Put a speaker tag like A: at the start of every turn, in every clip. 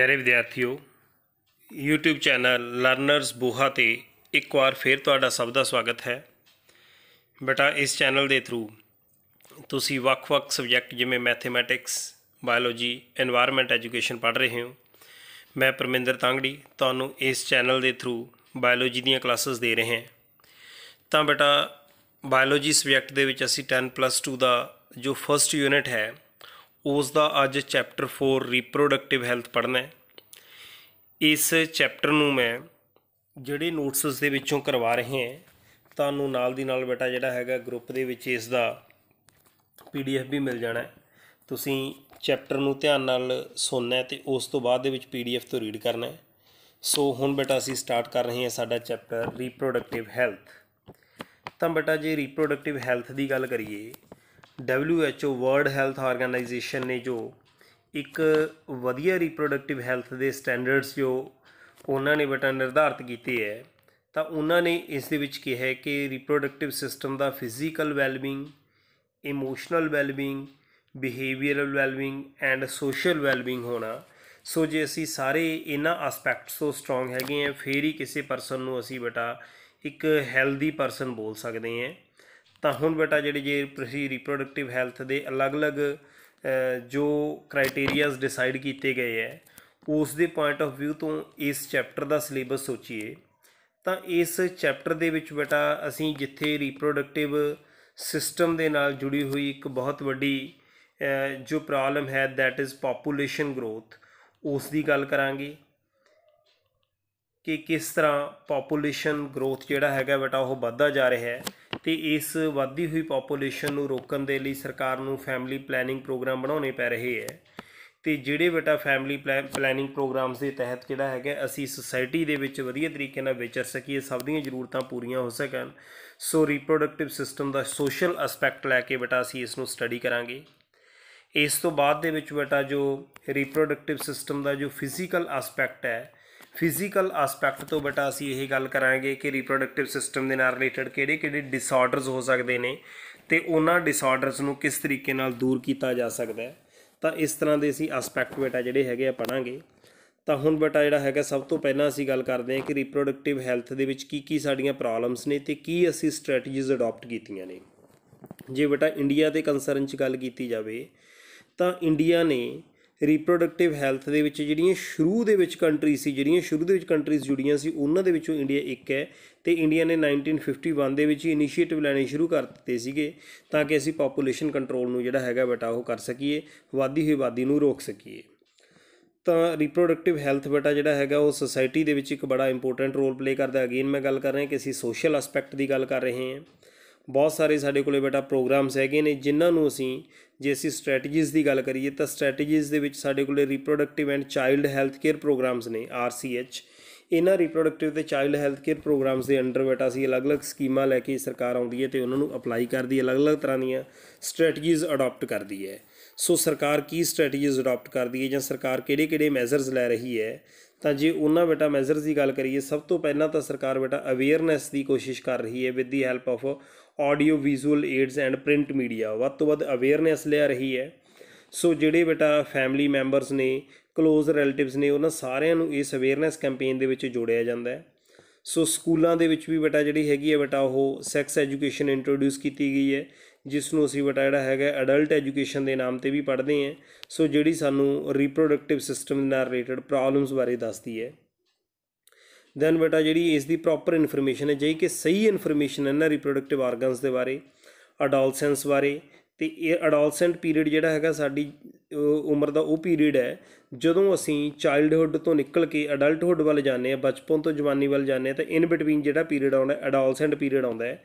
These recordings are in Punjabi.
A: ਪਿਆਰੇ ਵਿਦਿਆਰਥੀਓ YouTube ਚੈਨਲ ਲਰਨਰਸ ਬੋਹਾ ਤੇ ਇੱਕ ਵਾਰ ਫੇਰ ਤੁਹਾਡਾ ਸਭ ਦਾ ਸਵਾਗਤ ਹੈ ਬੇਟਾ ਇਸ ਚੈਨਲ ਦੇ ਥਰੂ ਤੁਸੀਂ ਵੱਖ-ਵੱਖ ਸਬਜੈਕਟ ਜਿਵੇਂ ਮੈਥਮੈਟਿਕਸ ਬਾਇਓਲੋਜੀ এনवायरमेंट ਐਜੂਕੇਸ਼ਨ ਪੜ ਰਹੇ ਹੋ ਮੈਂ ਪਰਮਿੰਦਰ ਤਾਂਗੜੀ ਤੁਹਾਨੂੰ ਇਸ ਚੈਨਲ ਦੇ ਥਰੂ ਬਾਇਓਲੋਜੀ ਦੀਆਂ ਕਲਾਸਸ ਦੇ ਰਹੇ ਹਾਂ ਤਾਂ ਬੇਟਾ ਬਾਇਓਲੋਜੀ ਸਬਜੈਕਟ ਦੇ ਵਿੱਚ ਅਸੀਂ 10+2 ਦਾ ਜੋ ਫਰਸਟ ਯੂਨਿਟ ਹੈ ਉਸ ਦਾ ਅੱਜ ਚੈਪਟਰ 4 ਰੀਪਰੋਡਕਟਿਵ ਹੈਲਥ ਪੜ੍ਹਨਾ ਹੈ ਇਸ ਚੈਪਟਰ ਨੂੰ ਮੈਂ ਜਿਹੜੇ ਨੋਟਸਸ ਦੇ ਵਿੱਚੋਂ ਕਰਵਾ ਰਹੇ ਹਾਂ ਤੁਹਾਨੂੰ ਨਾਲ ਦੀ ਨਾਲ ਬੇਟਾ ਜਿਹੜਾ ਹੈਗਾ ਗਰੁੱਪ ਦੇ ਵਿੱਚ ਇਸ ਦਾ ਪੀਡੀਐਫ ਵੀ ਮਿਲ ਜਾਣਾ ਤੁਸੀਂ ਚੈਪਟਰ ਨੂੰ ਧਿਆਨ ਨਾਲ ਸੁਣਨਾ ਤੇ ਉਸ ਤੋਂ ਬਾਅਦ ਦੇ ਵਿੱਚ ਪੀਡੀਐਫ ਤੋਂ ਰੀਡ ਕਰਨਾ ਹੈ ਸੋ ਹੁਣ ਬੇਟਾ ਅਸੀਂ ਸਟਾਰਟ ਕਰ ਰਹੇ ਹਾਂ ਸਾਡਾ ਚੈਪਟਰ ਰੀਪਰੋਡਕਟਿਵ ਹੈਲਥ ਤਾਂ ਬੇਟਾ ਜੇ ਰੀਪਰੋਡਕਟਿਵ ਹੈਲਥ ਦੀ ਗੱਲ ਕਰੀਏ WHO ਵਰਲਡ ਹੈਲਥ ਆਰਗੇਨਾਈਜੇਸ਼ਨ ਨੇ ਜੋ ਇੱਕ ਵਧੀਆ ਰੀਪਰੋਡਕਟਿਵ ਹੈਲਥ ਦੇ ਸਟੈਂਡਰਡਸ ਜੋ ਉਹਨਾਂ ਨੇ ਬਟਾ ਨਿਰਧਾਰਤ ਕੀਤੇ ਹੈ ਤਾਂ ਉਹਨਾਂ ਨੇ ਇਸ ਦੇ ਵਿੱਚ ਕਿਹਾ ਹੈ ਕਿ ਰੀਪਰੋਡਕਟਿਵ ਸਿਸਟਮ ਦਾ physical wellbeing emotional wellbeing behavioural wellbeing and social wellbeing ਹੋਣਾ ਸੋ ਜੇ ਅਸੀਂ ਸਾਰੇ ਇਹਨਾਂ ਐਸਪੈਕਟਸ ਤੋਂ ਸਟਰੋਂਗ ਹੈਗੇ ਆ ਫੇਰ ਹੀ ਕਿਸੇ ਪਰਸਨ ਨੂੰ ਅਸੀਂ ਬਟਾ ਇੱਕ ਹੈਲਦੀ ਪਰਸਨ ਬੋਲ ਸਕਦੇ ਆ ਤਾਂ ਹੁਣ ਬਟਾ ਜਿਹੜੇ ਜੇ ਰੀਪਰੋਡਕਟਿਵ ਹੈਲਥ ਦੇ ਅਲੱਗ-ਅਲੱਗ ਜੋ ਕ੍ਰਾਈਟੇਰੀਆਜ਼ ਡਿਸਾਈਡ ਕੀਤੇ ਗਏ ਹੈ ਉਸ ਦੇ ਪੁਆਇੰਟ ਆਫ View ਤੋਂ ਇਸ ਚੈਪਟਰ ਦਾ ਸਿਲੇਬਸ ਸੋਚੀਏ ਤਾਂ ਇਸ ਚੈਪਟਰ ਦੇ ਵਿੱਚ ਬੇਟਾ ਅਸੀਂ ਜਿੱਥੇ ਰੀਪਰੋਡਕਟਿਵ ਸਿਸਟਮ ਦੇ ਨਾਲ ਜੁੜੀ ਹੋਈ ਇੱਕ ਬਹੁਤ ਵੱਡੀ ਜੋ ਪ੍ਰੋਬਲਮ ਹੈ ਥੈਟ ਇਜ਼ ਪੋਪੂਲੇਸ਼ਨ ਗਰੋਥ ਉਸ ਦੀ ਗੱਲ ਕਰਾਂਗੇ ਕਿ ਕਿਸ ਤਰ੍ਹਾਂ ਪੋਪੂਲੇਸ਼ਨ ਗਰੋਥ ਜਿਹੜਾ ਹੈਗਾ ਬੇਟਾ ਉਹ ਵੱਧਦਾ ਜਾ ਰਿਹਾ ਹੈ ਤੇ ਇਸ ਵਧਦੀ ਹੋਈ ਪੋਪੂਲੇਸ਼ਨ ਨੂੰ ਰੋਕਣ ਦੇ ਲਈ ਸਰਕਾਰ ਨੂੰ ਫੈਮਿਲੀ ਪਲੈਨਿੰਗ ਪ੍ਰੋਗਰਾਮ ਬਣਾਉਣੇ ਪੈ ਰਹੇ ਹੈ ਤੇ ਜਿਹੜੇ ਬੇਟਾ ਫੈਮਿਲੀ ਪਲੈਨਿੰਗ ਪ੍ਰੋਗਰਾਮਸ ਦੇ ਤਹਿਤ ਜਿਹੜਾ ਹੈਗਾ ਅਸੀਂ ਸੋਸਾਇਟੀ ਦੇ ਵਿੱਚ ਵਧੀਆ ਤਰੀਕੇ ਨਾਲ ਵਿਚਰ ਸਕੀਏ ਸਭ ਦੀਆਂ ਜ਼ਰੂਰਤਾਂ ਪੂਰੀਆਂ ਹੋ ਸਕਣ ਸੋ ਰੀਪਰੋਡਕਟਿਵ ਸਿਸਟਮ ਦਾ ਸੋਸ਼ਲ ਐਸਪੈਕਟ ਲੈ ਕੇ ਬੇਟਾ ਅਸੀਂ ਇਸ ਨੂੰ ਸਟੱਡੀ ਕਰਾਂਗੇ ਇਸ ਤੋਂ ਬਾਅਦ ਦੇ ਵਿੱਚ ਬੇਟਾ ਜੋ ਰੀਪਰੋਡਕਟਿਵ ਸਿਸਟਮ ਦਾ ਜੋ ਫਿਜ਼ੀਕਲ ਐਸਪੈਕਟ ਹੈ ਫਿਜ਼ੀਕਲ ਐਸਪੈਕਟ ਤੋਂ ਬਟਾ ਅਸੀਂ ਇਹ ਗੱਲ ਕਰਾਂਗੇ ਕਿ ਰੀਪਰੋਡਕਟਿਵ ਸਿਸਟਮ ਦੇ ਨਾਲ ਰਿਲੇਟਡ ਕਿਹੜੇ-ਕਿਹੜੇ ਡਿਸਆਰਡਰਸ ਹੋ ਸਕਦੇ ਨੇ ਤੇ ਉਹਨਾਂ ਡਿਸਆਰਡਰਸ ਨੂੰ ਕਿਸ ਤਰੀਕੇ ਨਾਲ ਦੂਰ ਕੀਤਾ ਜਾ ਸਕਦਾ ਹੈ ਤਾਂ ਇਸ ਤਰ੍ਹਾਂ ਦੇ ਅਸੀਂ ਐਸਪੈਕਟ ਬਟਾ ਜਿਹੜੇ ਹੈਗੇ ਆ ਪੜਾਂਗੇ ਤਾਂ ਹੁਣ ਬਟਾ ਜਿਹੜਾ ਹੈਗਾ ਸਭ ਤੋਂ ਪਹਿਲਾਂ ਅਸੀਂ ਗੱਲ ਕਰਦੇ ਹਾਂ ਕਿ ਰੀਪਰੋਡਕਟਿਵ ਹੈਲਥ ਦੇ ਵਿੱਚ ਕੀ ਕੀ ਸਾਡੀਆਂ ਪ੍ਰੋਬਲਮਸ ਨੇ ਤੇ ਕੀ ਅਸੀਂ ਸਟ੍ਰੈਟਜੀਜ਼ ਅਡਾਪਟ ਕੀਤੀਆਂ ਨੇ ਜੇ ਬਟਾ ਇੰਡੀਆ ਦੇ ਕੰਸਰਨ 'ਚ ਗੱਲ ਕੀਤੀ ਜਾਵੇ ਤਾਂ ਇੰਡੀਆ ਨੇ ਰੀਪਰੋਡਕਟਿਵ ਹੈਲਥ ਦੇ ਵਿੱਚ ਜਿਹੜੀਆਂ ਸ਼ੁਰੂ ਦੇ ਵਿੱਚ ਕੰਟਰੀ ਸੀ ਜਿਹੜੀਆਂ ਸ਼ੁਰੂ ਦੇ ਵਿੱਚ ਕੰਟਰੀਜ਼ ਜੁੜੀਆਂ ਸੀ ਉਹਨਾਂ ਦੇ ਵਿੱਚੋਂ ਇੰਡੀਆ ਇੱਕ ਹੈ ਤੇ ਇੰਡੀਆ ਨੇ 1951 ਦੇ ਵਿੱਚ ਹੀ ਇਨੀਸ਼ੀਏਟਿਵ ਲੈਣੇ ਸ਼ੁਰੂ ਕਰ ਦਿੱਤੇ ਸੀਗੇ ਤਾਂ ਕਿ ਅਸੀਂ ਪੋਪੂਲੇਸ਼ਨ ਕੰਟਰੋਲ ਨੂੰ ਜਿਹੜਾ ਹੈਗਾ ਬੇਟਾ ਉਹ ਕਰ ਸਕੀਏ ਵਾਦੀ ਹੋਈ ਵਾਦੀ ਨੂੰ ਰੋਕ ਸਕੀਏ ਤਾਂ ਰੀਪਰੋਡਕਟਿਵ ਹੈਲਥ ਬੇਟਾ ਜਿਹੜਾ ਹੈਗਾ ਉਹ ਸੋਸਾਇਟੀ ਦੇ ਵਿੱਚ ਇੱਕ ਬੜਾ ਇੰਪੋਰਟੈਂਟ ਰੋਲ ਪਲੇ ਕਰਦਾ ਅਗੇਨ ਮੈਂ ਗੱਲ ਕਰ ਰਿਹਾ ਕਿ ਅਸੀਂ ਸੋਸ਼ਲ ਐਸਪੈਕਟ ਦੀ ਗੱਲ ਕਰ ਰਹੇ ਹਾਂ ਬਹੁਤ ਸਾਰੇ ਸਾਡੇ ਕੋਲੇ ਬੇਟਾ ਪ੍ਰੋਗਰਾਮਸ ਹੈਗੇ ਨੇ ਜਿਨ੍ਹਾਂ ਨੂੰ ਅਸੀਂ ਜੇ ਅਸੀਂ ਸਟ੍ਰੈਟੇਜੀਜ਼ ਦੀ ਗੱਲ ਕਰੀਏ ਤਾਂ ਸਟ੍ਰੈਟੇਜੀਜ਼ ਦੇ ਵਿੱਚ ਸਾਡੇ ਕੋਲੇ reproductive and child health care programs ਨੇ ਆਰਸੀਐਚ ਇਹਨਾਂ ਰੀਪਰੋਡਕਟਿਵ ਤੇ ਚਾਈਲਡ ਹੈਲਥ ਕੇਅਰ ਪ੍ਰੋਗਰਾਮਸ ਦੇ ਅੰਡਰ ਬੇਟਾ ਅਸੀਂ ਅਲੱਗ-ਅਲੱਗ ਸਕੀਮਾਂ ਲੈ ਕੇ ਸਰਕਾਰ ਆਉਂਦੀ ਹੈ ਤੇ ਉਹਨਾਂ ਨੂੰ ਅਪਲਾਈ ਕਰਦੀ ਹੈ ਅਲੱਗ-ਅਲੱਗ ਤਰ੍ਹਾਂ ਦੀਆਂ ਸਟ੍ਰੈਟੇਜੀਜ਼ ਅਡਾਪਟ ਕਰਦੀ ਹੈ ਸੋ ਸਰਕਾਰ ਕੀ ਸਟ੍ਰੈਟੇਜੀਜ਼ ਅਡਾਪਟ ਕਰਦੀ ਹੈ ਜਾਂ ਸਰਕਾਰ ਕਿਹੜੇ-ਕਿਹੜੇ ਮੈਜ਼ਰਸ ਲੈ ਰਹੀ ਹੈ ਤਾਂ ਜੇ ਉਹਨਾਂ ਬੇਟਾ ਮੈਜ਼ਰਸ ਦੀ ਗੱਲ ਕਰੀਏ ਸਭ ਤੋਂ ਪਹਿਲਾਂ ਤਾਂ ਸਰਕਾਰ ਬੇਟਾ ਅਵੇਅਰਨੈਸ ਦੀ ਕੋਸ਼ਿਸ਼ ਕਰ ਰਹੀ ਹੈ with the help of audio visual aids and print media ਵੱਧ ਤੋਂ ਵੱਧ ਅਵੇਅਰਨੈਸ ਲਿਆ ਰਹੀ ਹੈ ਸੋ ਜਿਹੜੇ ਬੇਟਾ ਫੈਮਿਲੀ ਮੈਂਬਰਸ ਨੇ ਕਲੋਜ਼ ਰਿਲੇਟਿਵਸ ਨੇ ਉਹਨਾਂ ਸਾਰਿਆਂ ਨੂੰ ਇਸ ਅਵੇਅਰਨੈਸ ਕੈਂਪੇਨ ਦੇ ਵਿੱਚ ਜੋੜਿਆ ਜਾਂਦਾ ਹੈ ਸੋ ਸਕੂਲਾਂ ਦੇ ਵਿੱਚ ਵੀ ਬੇਟਾ ਜਿਹੜੀ ਹੈਗੀ ਹੈ ਬੇਟਾ ਉਹ ਸੈਕਸ ਐਜੂਕੇਸ਼ਨ ਇੰਟਰੋਡਿਊਸ ਕੀਤੀ ਗਈ ਹੈ ਜਿਸ ਨੂੰ ਅਸੀਂ ਬੇਟਾ ਜਿਹੜਾ ਹੈਗਾ ਅਡਲਟ ਐਜੂਕੇਸ਼ਨ ਦੇ ਨਾਮ ਤੇ ਵੀ ਪੜ੍ਹਦੇ ਆਂ ਸੋ ਜਿਹੜੀ ਸਾਨੂੰ ਰੀਪਰੋਡਕਟਿਵ ਸਿਸਟਮ ਨਾਲ ਰਿਲੇਟਡ ਪ੍ਰੋਬਲਮਸ ਬਾਰੇ ਦੱਸਦੀ ਹੈ ਦੈਨ ਬੇਟਾ ਜਿਹੜੀ ਇਸ ਦੀ ਪ੍ਰੋਪਰ ਇਨਫੋਰਮੇਸ਼ਨ ਹੈ ਜੇ ਕਿ ਸਹੀ ਇਨਫੋਰਮੇਸ਼ਨ ਹੈ ਨਾ ਰਿਪਰੋਡਕਟਿਵ ਆਰਗਨਸ ਦੇ ਬਾਰੇ ਅਡੋਲਸੈਂਸ ਬਾਰੇ ਤੇ ਇਹ ਅਡੋਲਸੈਂਟ ਪੀਰੀਅਡ ਜਿਹੜਾ ਹੈਗਾ ਸਾਡੀ ਉਮਰ ਦਾ ਉਹ ਪੀਰੀਅਡ ਹੈ ਜਦੋਂ ਅਸੀਂ ਚਾਈਲਡਹੂਡ ਤੋਂ ਨਿਕਲ ਕੇ ਅਡਲਟਹੂਡ ਵੱਲ ਜਾਂਦੇ ਆ ਬਚਪਨ ਤੋਂ ਜਵਾਨੀ ਵੱਲ ਜਾਂਦੇ ਆ ਤਾਂ ਇਨ ਬਿਟਵੀਨ ਜਿਹੜਾ ਪੀਰੀਅਡ ਆਉਂਦਾ ਅਡੋਲਸੈਂਟ ਪੀਰੀਅਡ ਆਉਂਦਾ ਹੈ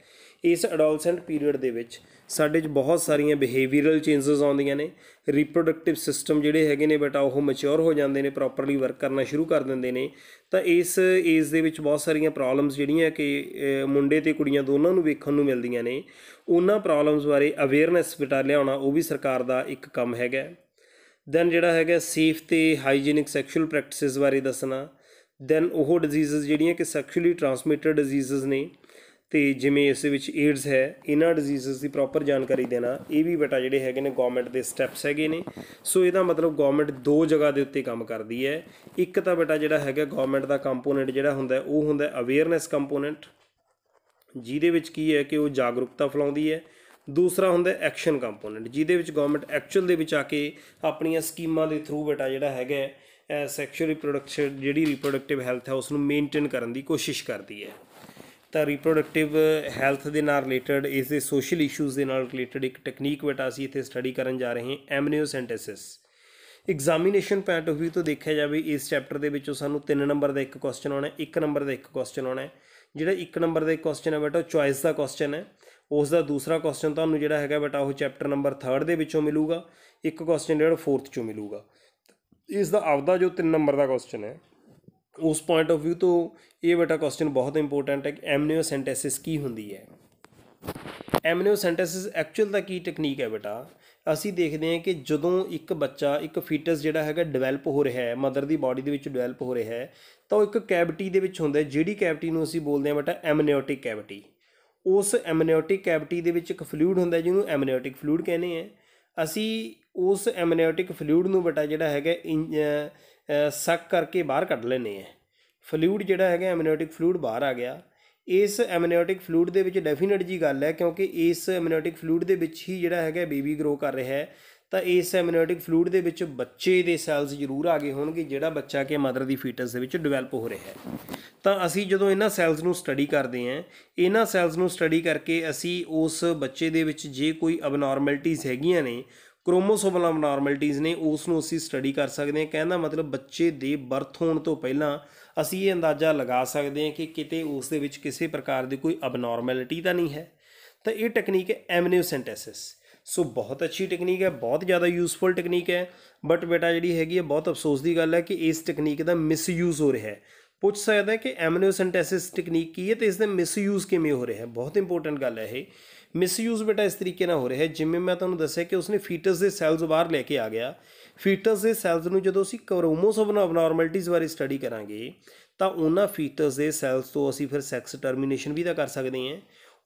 A: ਇਸ ਅਡੋਲਸੈਂਟ ਪੀਰੀਅਡ ਦੇ ਵਿੱਚ ਸਾਡੇ 'ਚ ਬਹੁਤ ਸਾਰੀਆਂ ਬਿਹੇਵੀਅਰਲ ਚੇਂਜਸ ਆਉਂਦੀਆਂ ਨੇ ਰੀਪਰੋਡਕਟਿਵ ਸਿਸਟਮ ਜਿਹੜੇ ਹੈਗੇ ਨੇ ਬਟ ਉਹ ਮੈਚੁਰ ਹੋ ਜਾਂਦੇ ਨੇ ਪ੍ਰੋਪਰਲੀ ਵਰਕ ਕਰਨਾ ਸ਼ੁਰੂ ਕਰ ਦਿੰਦੇ ਨੇ ਤਾਂ ਇਸ ਏਜ ਦੇ ਵਿੱਚ ਬਹੁਤ ਸਾਰੀਆਂ ਪ੍ਰੋਬਲਮਸ ਜਿਹੜੀਆਂ ਕਿ ਮੁੰਡੇ ਤੇ ਕੁੜੀਆਂ ਦੋਨਾਂ ਨੂੰ ਵੇਖਣ ਨੂੰ ਮਿਲਦੀਆਂ ਨੇ ਉਹਨਾਂ ਪ੍ਰੋਬਲਮਸ ਬਾਰੇ ਅਵੇਅਰਨੈਸ ਬਿਟਾ ਲਿਆਉਣਾ ਉਹ ਵੀ ਸਰਕਾਰ ਦਾ ਇੱਕ ਕੰਮ ਹੈਗਾ ਦੈਨ ਜਿਹੜਾ ਹੈਗਾ ਸੇਫ ਤੇ ਹਾਈਜੀਨਿਕ ਸੈਕਸ਼ੂਅਲ ਪ੍ਰੈਕਟਿਸਿਸ ਬਾਰੇ ਦੱਸਣਾ ਦੈਨ ਉਹ ਡਿਜ਼ੀਜ਼ਸ ਜਿਹੜੀਆਂ ਕਿ ਸੈਕਸ਼ੂਅਲੀ ਟ੍ਰਾਂਸਮਿਟਡ ਡਿਜ਼ੀਜ਼ਸ ਨੇ ਤੇ ਜਿਵੇਂ ਇਸ ਵਿੱਚ ਏਡਸ ਹੈ ਇਹਨਾਂ ਡਿਜ਼ੀਜ਼ਸ ਦੀ ਪ੍ਰੋਪਰ ਜਾਣਕਾਰੀ ਦੇਣਾ ਇਹ ਵੀ ਬਟਾ ਜਿਹੜੇ ਹੈਗੇ ਨੇ ਗਵਰਨਮੈਂਟ ਦੇ ਸਟੈਪਸ ਹੈਗੇ ਨੇ ਸੋ ਇਹਦਾ ਮਤਲਬ ਗਵਰਨਮੈਂਟ ਦੋ ਜਗ੍ਹਾ ਦੇ ਉੱਤੇ ਕੰਮ ਕਰਦੀ ਹੈ ਇੱਕ ਤਾਂ ਬਟਾ ਜਿਹੜਾ ਹੈਗਾ ਗਵਰਨਮੈਂਟ ਦਾ ਕੰਪੋਨੈਂਟ ਜਿਹੜਾ ਹੁੰਦਾ ਉਹ ਹੁੰਦਾ ਅਵੇਅਰਨੈਸ ਕੰਪੋਨੈਂਟ ਜਿਹਦੇ ਵਿੱਚ ਕੀ ਹੈ ਕਿ ਉਹ ਜਾਗਰੂਕਤਾ ਫਲਾਉਂਦੀ ਹੈ ਦੂਸਰਾ ਹੁੰਦਾ ਐਕਸ਼ਨ ਕੰਪੋਨੈਂਟ ਜਿਹਦੇ ਵਿੱਚ ਗਵਰਨਮੈਂਟ ਐਕਚੁਅਲ ਦੇ ਵਿੱਚ ਆ ਕੇ ਆਪਣੀਆਂ ਸਕੀਮਾਂ ਦੇ ਥਰੂ ਬਟਾ ਜਿਹੜਾ ਹੈਗਾ ਸੈਕਸ਼ੂਅਲ ਰਿਪਰੋਡਕਸ਼ਨ ਜਿਹੜੀ ਰਿਪਰੋਡਕਟਿਵ ਹੈਲਥ ਹੈ ਉਸ ਨੂੰ ਮੇਨਟੇਨ ਕਰਨ ਦੀ ਕੋਸ਼ਿਸ਼ ਕਰਦੀ ਹੈ ਤਾਂ ਰੀਪਰੋਡਕਟਿਵ ਹੈਲਥ ਦੇ ਨਾਲ ਰਿਲੇਟਡ ਇਸ ਦੇ ਸੋਸ਼ਲ ਇਸ਼ੂਜ਼ ਦੇ ਨਾਲ ਰਿਲੇਟਡ ਇੱਕ ਟੈਕਨੀਕ ਬਟਾ ਅਸੀਂ ਇੱਥੇ ਸਟੱਡੀ ਕਰਨ ਜਾ ਰਹੇ ਹਾਂ amniocentesis examination point of View ਤੋਂ ਦੇਖਿਆ ਜਾਵੇ ਇਸ ਚੈਪਟਰ ਦੇ ਵਿੱਚੋਂ ਸਾਨੂੰ 3 ਨੰਬਰ ਦਾ ਇੱਕ ਕੁਐਸਚਨ ਆਉਣਾ ਹੈ 1 ਨੰਬਰ ਦਾ ਇੱਕ ਕੁਐਸਚਨ ਆਉਣਾ ਹੈ ਜਿਹੜਾ 1 ਨੰਬਰ ਦਾ ਕੁਐਸਚਨ ਹੈ ਬੇਟਾ ਚੁਆਇਸ ਦਾ ਕੁਐਸਚਨ ਹੈ ਉਸ ਦਾ ਦੂਸਰਾ ਕੁਐਸਚਨ ਤੁਹਾਨੂੰ ਜਿਹੜਾ ਹੈਗਾ ਬੇਟਾ ਉਹ ਚੈਪਟਰ ਨੰਬਰ 3 ਦੇ ਵਿੱਚੋਂ ਮਿਲੂਗਾ ਇੱਕ ਕੁਐਸਚਨ ਜਿਹੜਾ 4th ਚੋਂ ਮਿਲੂਗਾ ਇਸ ਦਾ ਆਪਦਾ ਜੋ 3 ਨੰਬਰ ਦਾ ਕੁਐਸਚਨ ਹੈ ਉਸ ਪੁਆਇੰਟ ਆਫ View ਤੋਂ ਇਹ ਬੇਟਾ ਕੁਐਸਚਨ ਬਹੁਤ ਇੰਪੋਰਟੈਂਟ ਹੈ ਕਿ ਐਮਨਿਓਸੈਂਟੇਸਿਸ ਕੀ ਹੁੰਦੀ ਹੈ ਐਮਨਿਓਸੈਂਟੇਸਿਸ ਐਕਚੁਅਲ ਦਾ ਕੀ ਟੈਕਨੀਕ ਹੈ ਬੇਟਾ ਅਸੀਂ ਦੇਖਦੇ ਹਾਂ ਕਿ ਜਦੋਂ ਇੱਕ ਬੱਚਾ ਇੱਕ ਫੀਟਸ ਜਿਹੜਾ ਹੈਗਾ ਡਿਵੈਲਪ ਹੋ ਰਿਹਾ ਹੈ ਮਦਰ ਦੀ ਬਾਡੀ ਦੇ ਵਿੱਚ ਡਿਵੈਲਪ ਹੋ ਰਿਹਾ ਹੈ ਤਾਂ ਉਹ ਇੱਕ ਕੈਵਿਟੀ ਦੇ ਵਿੱਚ ਹੁੰਦਾ ਜਿਹੜੀ ਕੈਵਿਟੀ ਨੂੰ ਅਸੀਂ ਬੋਲਦੇ ਹਾਂ ਬੇਟਾ ਐਮਨਿਓਟਿਕ ਕੈਵਿਟੀ ਉਸ ਐਮਨਿਓਟਿਕ ਕੈਵਿਟੀ ਦੇ ਵਿੱਚ ਇੱਕ ਫਲੂਇਡ ਹੁੰਦਾ ਜਿਹਨੂੰ ਐਮਨਿਓਟਿਕ ਫਲੂਇਡ ਕਹਿੰਦੇ ਆ ਅਸੀਂ ਉਸ ਐਮਨਿਓਟਿਕ ਫਲੂਇਡ ਨੂੰ ਬੇਟਾ ਜਿਹੜਾ ਹੈਗਾ ਸੱਕ ਕਰਕੇ ਬਾਹਰ ਕੱਢ ਲੈਨੇ ਆ ਫਲੂਇਡ ਜਿਹੜਾ ਹੈਗਾ ਐਮਨਿਓਟਿਕ ਫਲੂਇਡ ਬਾਹਰ ਆ ਗਿਆ ਇਸ ਐਮਨਿਓਟਿਕ ਫਲੂਇਡ ਦੇ ਵਿੱਚ ਡੈਫੀਨਿਟ ਜੀ ਗੱਲ ਹੈ ਕਿਉਂਕਿ ਇਸ ਐਮਨਿਓਟਿਕ ਫਲੂਇਡ ਦੇ ਵਿੱਚ ਹੀ ਜਿਹੜਾ ਹੈਗਾ ਬੇਬੀ ਗਰੋ ਕਰ ਰਿਹਾ ਹੈ ਤਾਂ ਇਸ ਐਮਨਿਓਟਿਕ ਫਲੂਇਡ ਦੇ ਵਿੱਚ ਬੱਚੇ ਦੇ ਸੈਲਸ ਜ਼ਰੂਰ ਆ ਗਏ ਹੋਣਗੇ ਜਿਹੜਾ ਬੱਚਾ ਕਿ ਮਦਰ ਦੀ ਫੀਟਸ ਦੇ ਵਿੱਚ ਡਿਵੈਲਪ ਹੋ ਰਿਹਾ ਹੈ ਤਾਂ ਅਸੀਂ ਜਦੋਂ ਇਹਨਾਂ ਸੈਲਸ ਨੂੰ ਸਟੱਡੀ ਕਰਦੇ ਹਾਂ ਇਹਨਾਂ ਸੈਲਸ ਨੂੰ ਸਟੱਡੀ ਕਰਕੇ ਅਸੀਂ ਉਸ ਬੱਚੇ ਦੇ ਵਿੱਚ ਜੇ ਕੋਈ ਅਬਨੋਰਮੈਲਿਟੀਜ਼ ਹੈਗੀਆਂ ਨੇ ਕ੍ਰੋਮੋਸੋਮਲ ਅਬਨਾਰਮਲਟੀਜ਼ ਨੇ ਉਸ ਨੂੰ ਅਸੀਂ ਸਟੱਡੀ ਕਰ ਸਕਦੇ ਹਾਂ ਕਹਿੰਦਾ ਮਤਲਬ ਬੱਚੇ ਦੇ ਬਰਥ ਹੋਣ ਤੋਂ ਪਹਿਲਾਂ ਅਸੀਂ ਇਹ ਅੰਦਾਜ਼ਾ ਲਗਾ ਸਕਦੇ ਹਾਂ ਕਿ ਕਿਤੇ ਉਸ ਦੇ ਵਿੱਚ ਕਿਸੇ ਪ੍ਰਕਾਰ ਦੀ ਕੋਈ ਅਬਨਾਰਮਲਟੀ ਤਾਂ ਨਹੀਂ ਹੈ ਤਾਂ ਇਹ ਟੈਕਨੀਕ ਹੈ ਐਮਨਿਓਸੈਂਟੇਸਿਸ ਸੋ ਬਹੁਤ ਅੱਛੀ ਟੈਕਨੀਕ ਹੈ ਬਹੁਤ ਜ਼ਿਆਦਾ ਯੂਸਫੁਲ ਟੈਕਨੀਕ ਹੈ ਬਟ ਬੇਟਾ ਜਿਹੜੀ ਹੈਗੀ ਹੈ ਬਹੁਤ ਅਫਸੋਸ ਦੀ ਗੱਲ ਹੈ ਕਿ ਇਸ ਟੈਕਨੀਕ ਦਾ ਮਿਸਯੂਜ਼ ਹੋ ਰਿਹਾ ਹੈ ਪੁੱਛ ਸਕਦਾ ਹੈ ਕਿ ਐਮਨਿਓਸੈਂਟੇਸਿਸ ਟੈਕਨੀਕ ਕੀ ਹੈ ਤੇ ਇਸ ਦਾ ਮਿਸਯੂਜ਼ ਕਿਵੇਂ ਹੋ ਰਿਹਾ ਹੈ ਬਹੁਤ ਇੰਪੋਰਟੈਂਟ ਗੱਲ ਹੈ ਇਹ ਮਿਸਯੂਜ਼ ਬੇਟਾ ਇਸ ਤਰੀਕੇ ਨਾਲ ਹੋ ਰਿਹਾ ਹੈ ਜਿਵੇਂ ਮੈਂ ਤੁਹਾਨੂੰ ਦੱਸਿਆ ਕਿ ਉਸਨੇ ਫੀਟਸ ਦੇ ਸੈਲਸ ਬਾਹਰ ਲੈ ਕੇ ਆ ਗਿਆ ਫੀਟਸ ਦੇ ਸੈਲਸ ਨੂੰ ਜਦੋਂ ਅਸੀਂ ਕ੍ਰੋਮੋਸੋਮ ਅਬਨੋਰਮੈਲਿਟੀਜ਼ ਬਾਰੇ ਸਟੱਡੀ ਕਰਾਂਗੇ ਤਾਂ ਉਹਨਾਂ ਫੀਟਸ ਦੇ ਸੈਲਸ ਤੋਂ ਅਸੀਂ ਫਿਰ ਸੈਕਸ ਟਰਮੀਨੇਸ਼ਨ ਵੀ ਤਾਂ ਕਰ ਸਕਦੇ ਹਾਂ